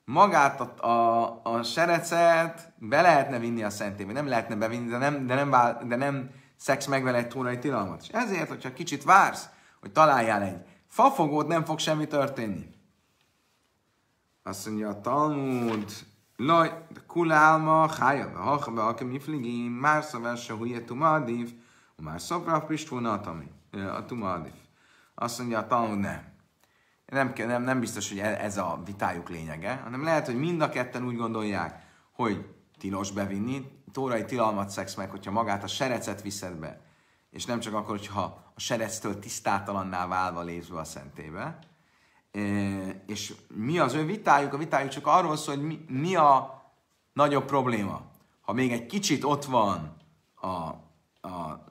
magát a, a, a serecet be lehetne vinni a szentébe, nem lehetne bevinni, de nem, de nem, vál, de nem szex vele egy túrai tilalmat. És ezért, hogyha kicsit vársz, hogy találjál egy fafogót, nem fog semmi történni. Azt mondja a Talmud, Laj, de kulálma, hája, a hachbe, akem ifligim, már szavassa, huje tumadív, már szobra, pistvóna, atami, a tumadív. Azt mondja a Talmud, nem. Nem, nem, nem biztos, hogy e-, ez a vitájuk lényege, hanem lehet, hogy mind a ketten úgy gondolják, hogy tilos bevinni. Tórai tilalmat szegsz, meg, hogyha magát a serecet viszed be, és nem csak akkor, hogyha a serectől tisztátalanná válva lézve a szentébe. E, és mi az ő vitájuk? A vitájuk csak arról szól, hogy mi, mi a nagyobb probléma. Ha még egy kicsit ott van a, a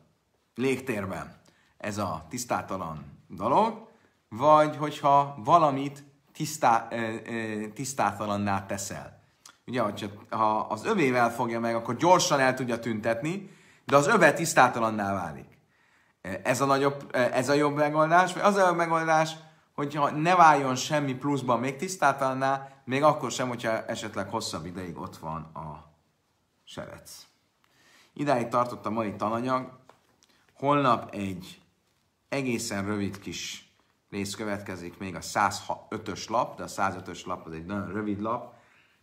légtérben ez a tisztátalan dolog, vagy hogyha valamit tisztá, tisztátalanná teszel. Ugye, hogyha, ha az övével fogja meg, akkor gyorsan el tudja tüntetni, de az öve tisztátalanná válik. Ez a, nagyobb, ez a jobb megoldás, vagy az a jobb megoldás, hogyha ne váljon semmi pluszban még tisztátalanná, még akkor sem, hogyha esetleg hosszabb ideig ott van a serec. Idáig tartott a mai tananyag. Holnap egy egészen rövid kis rész következik, még a 105-ös lap, de a 105-ös lap az egy nagyon rövid lap,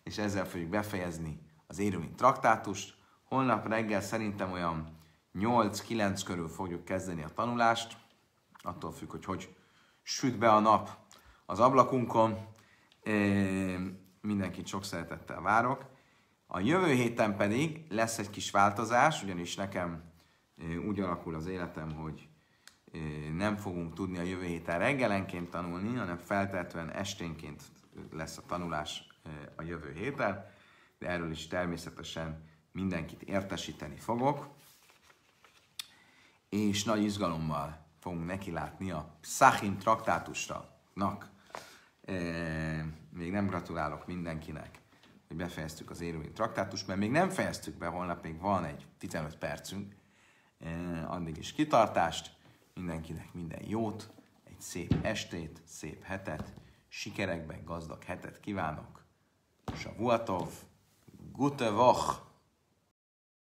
és ezzel fogjuk befejezni az Érőin traktátust. Holnap reggel szerintem olyan 8-9 körül fogjuk kezdeni a tanulást, attól függ, hogy hogy süt be a nap az ablakunkon. E, mindenkit sok szeretettel várok. A jövő héten pedig lesz egy kis változás, ugyanis nekem e, úgy alakul az életem, hogy e, nem fogunk tudni a jövő héten reggelenként tanulni, hanem feltétlenül esténként lesz a tanulás Eh, a jövő héten, de erről is természetesen mindenkit értesíteni fogok. És nagy izgalommal fogunk nekilátni a Psachim traktátusnak. Eh, még nem gratulálok mindenkinek, hogy befejeztük az Érvény traktátust, mert még nem fejeztük be, holnap még van egy 15 percünk, eh, addig is kitartást, mindenkinek minden jót, egy szép estét, szép hetet, sikerekben gazdag hetet kívánok! שבוע טוב. גוטה ווך.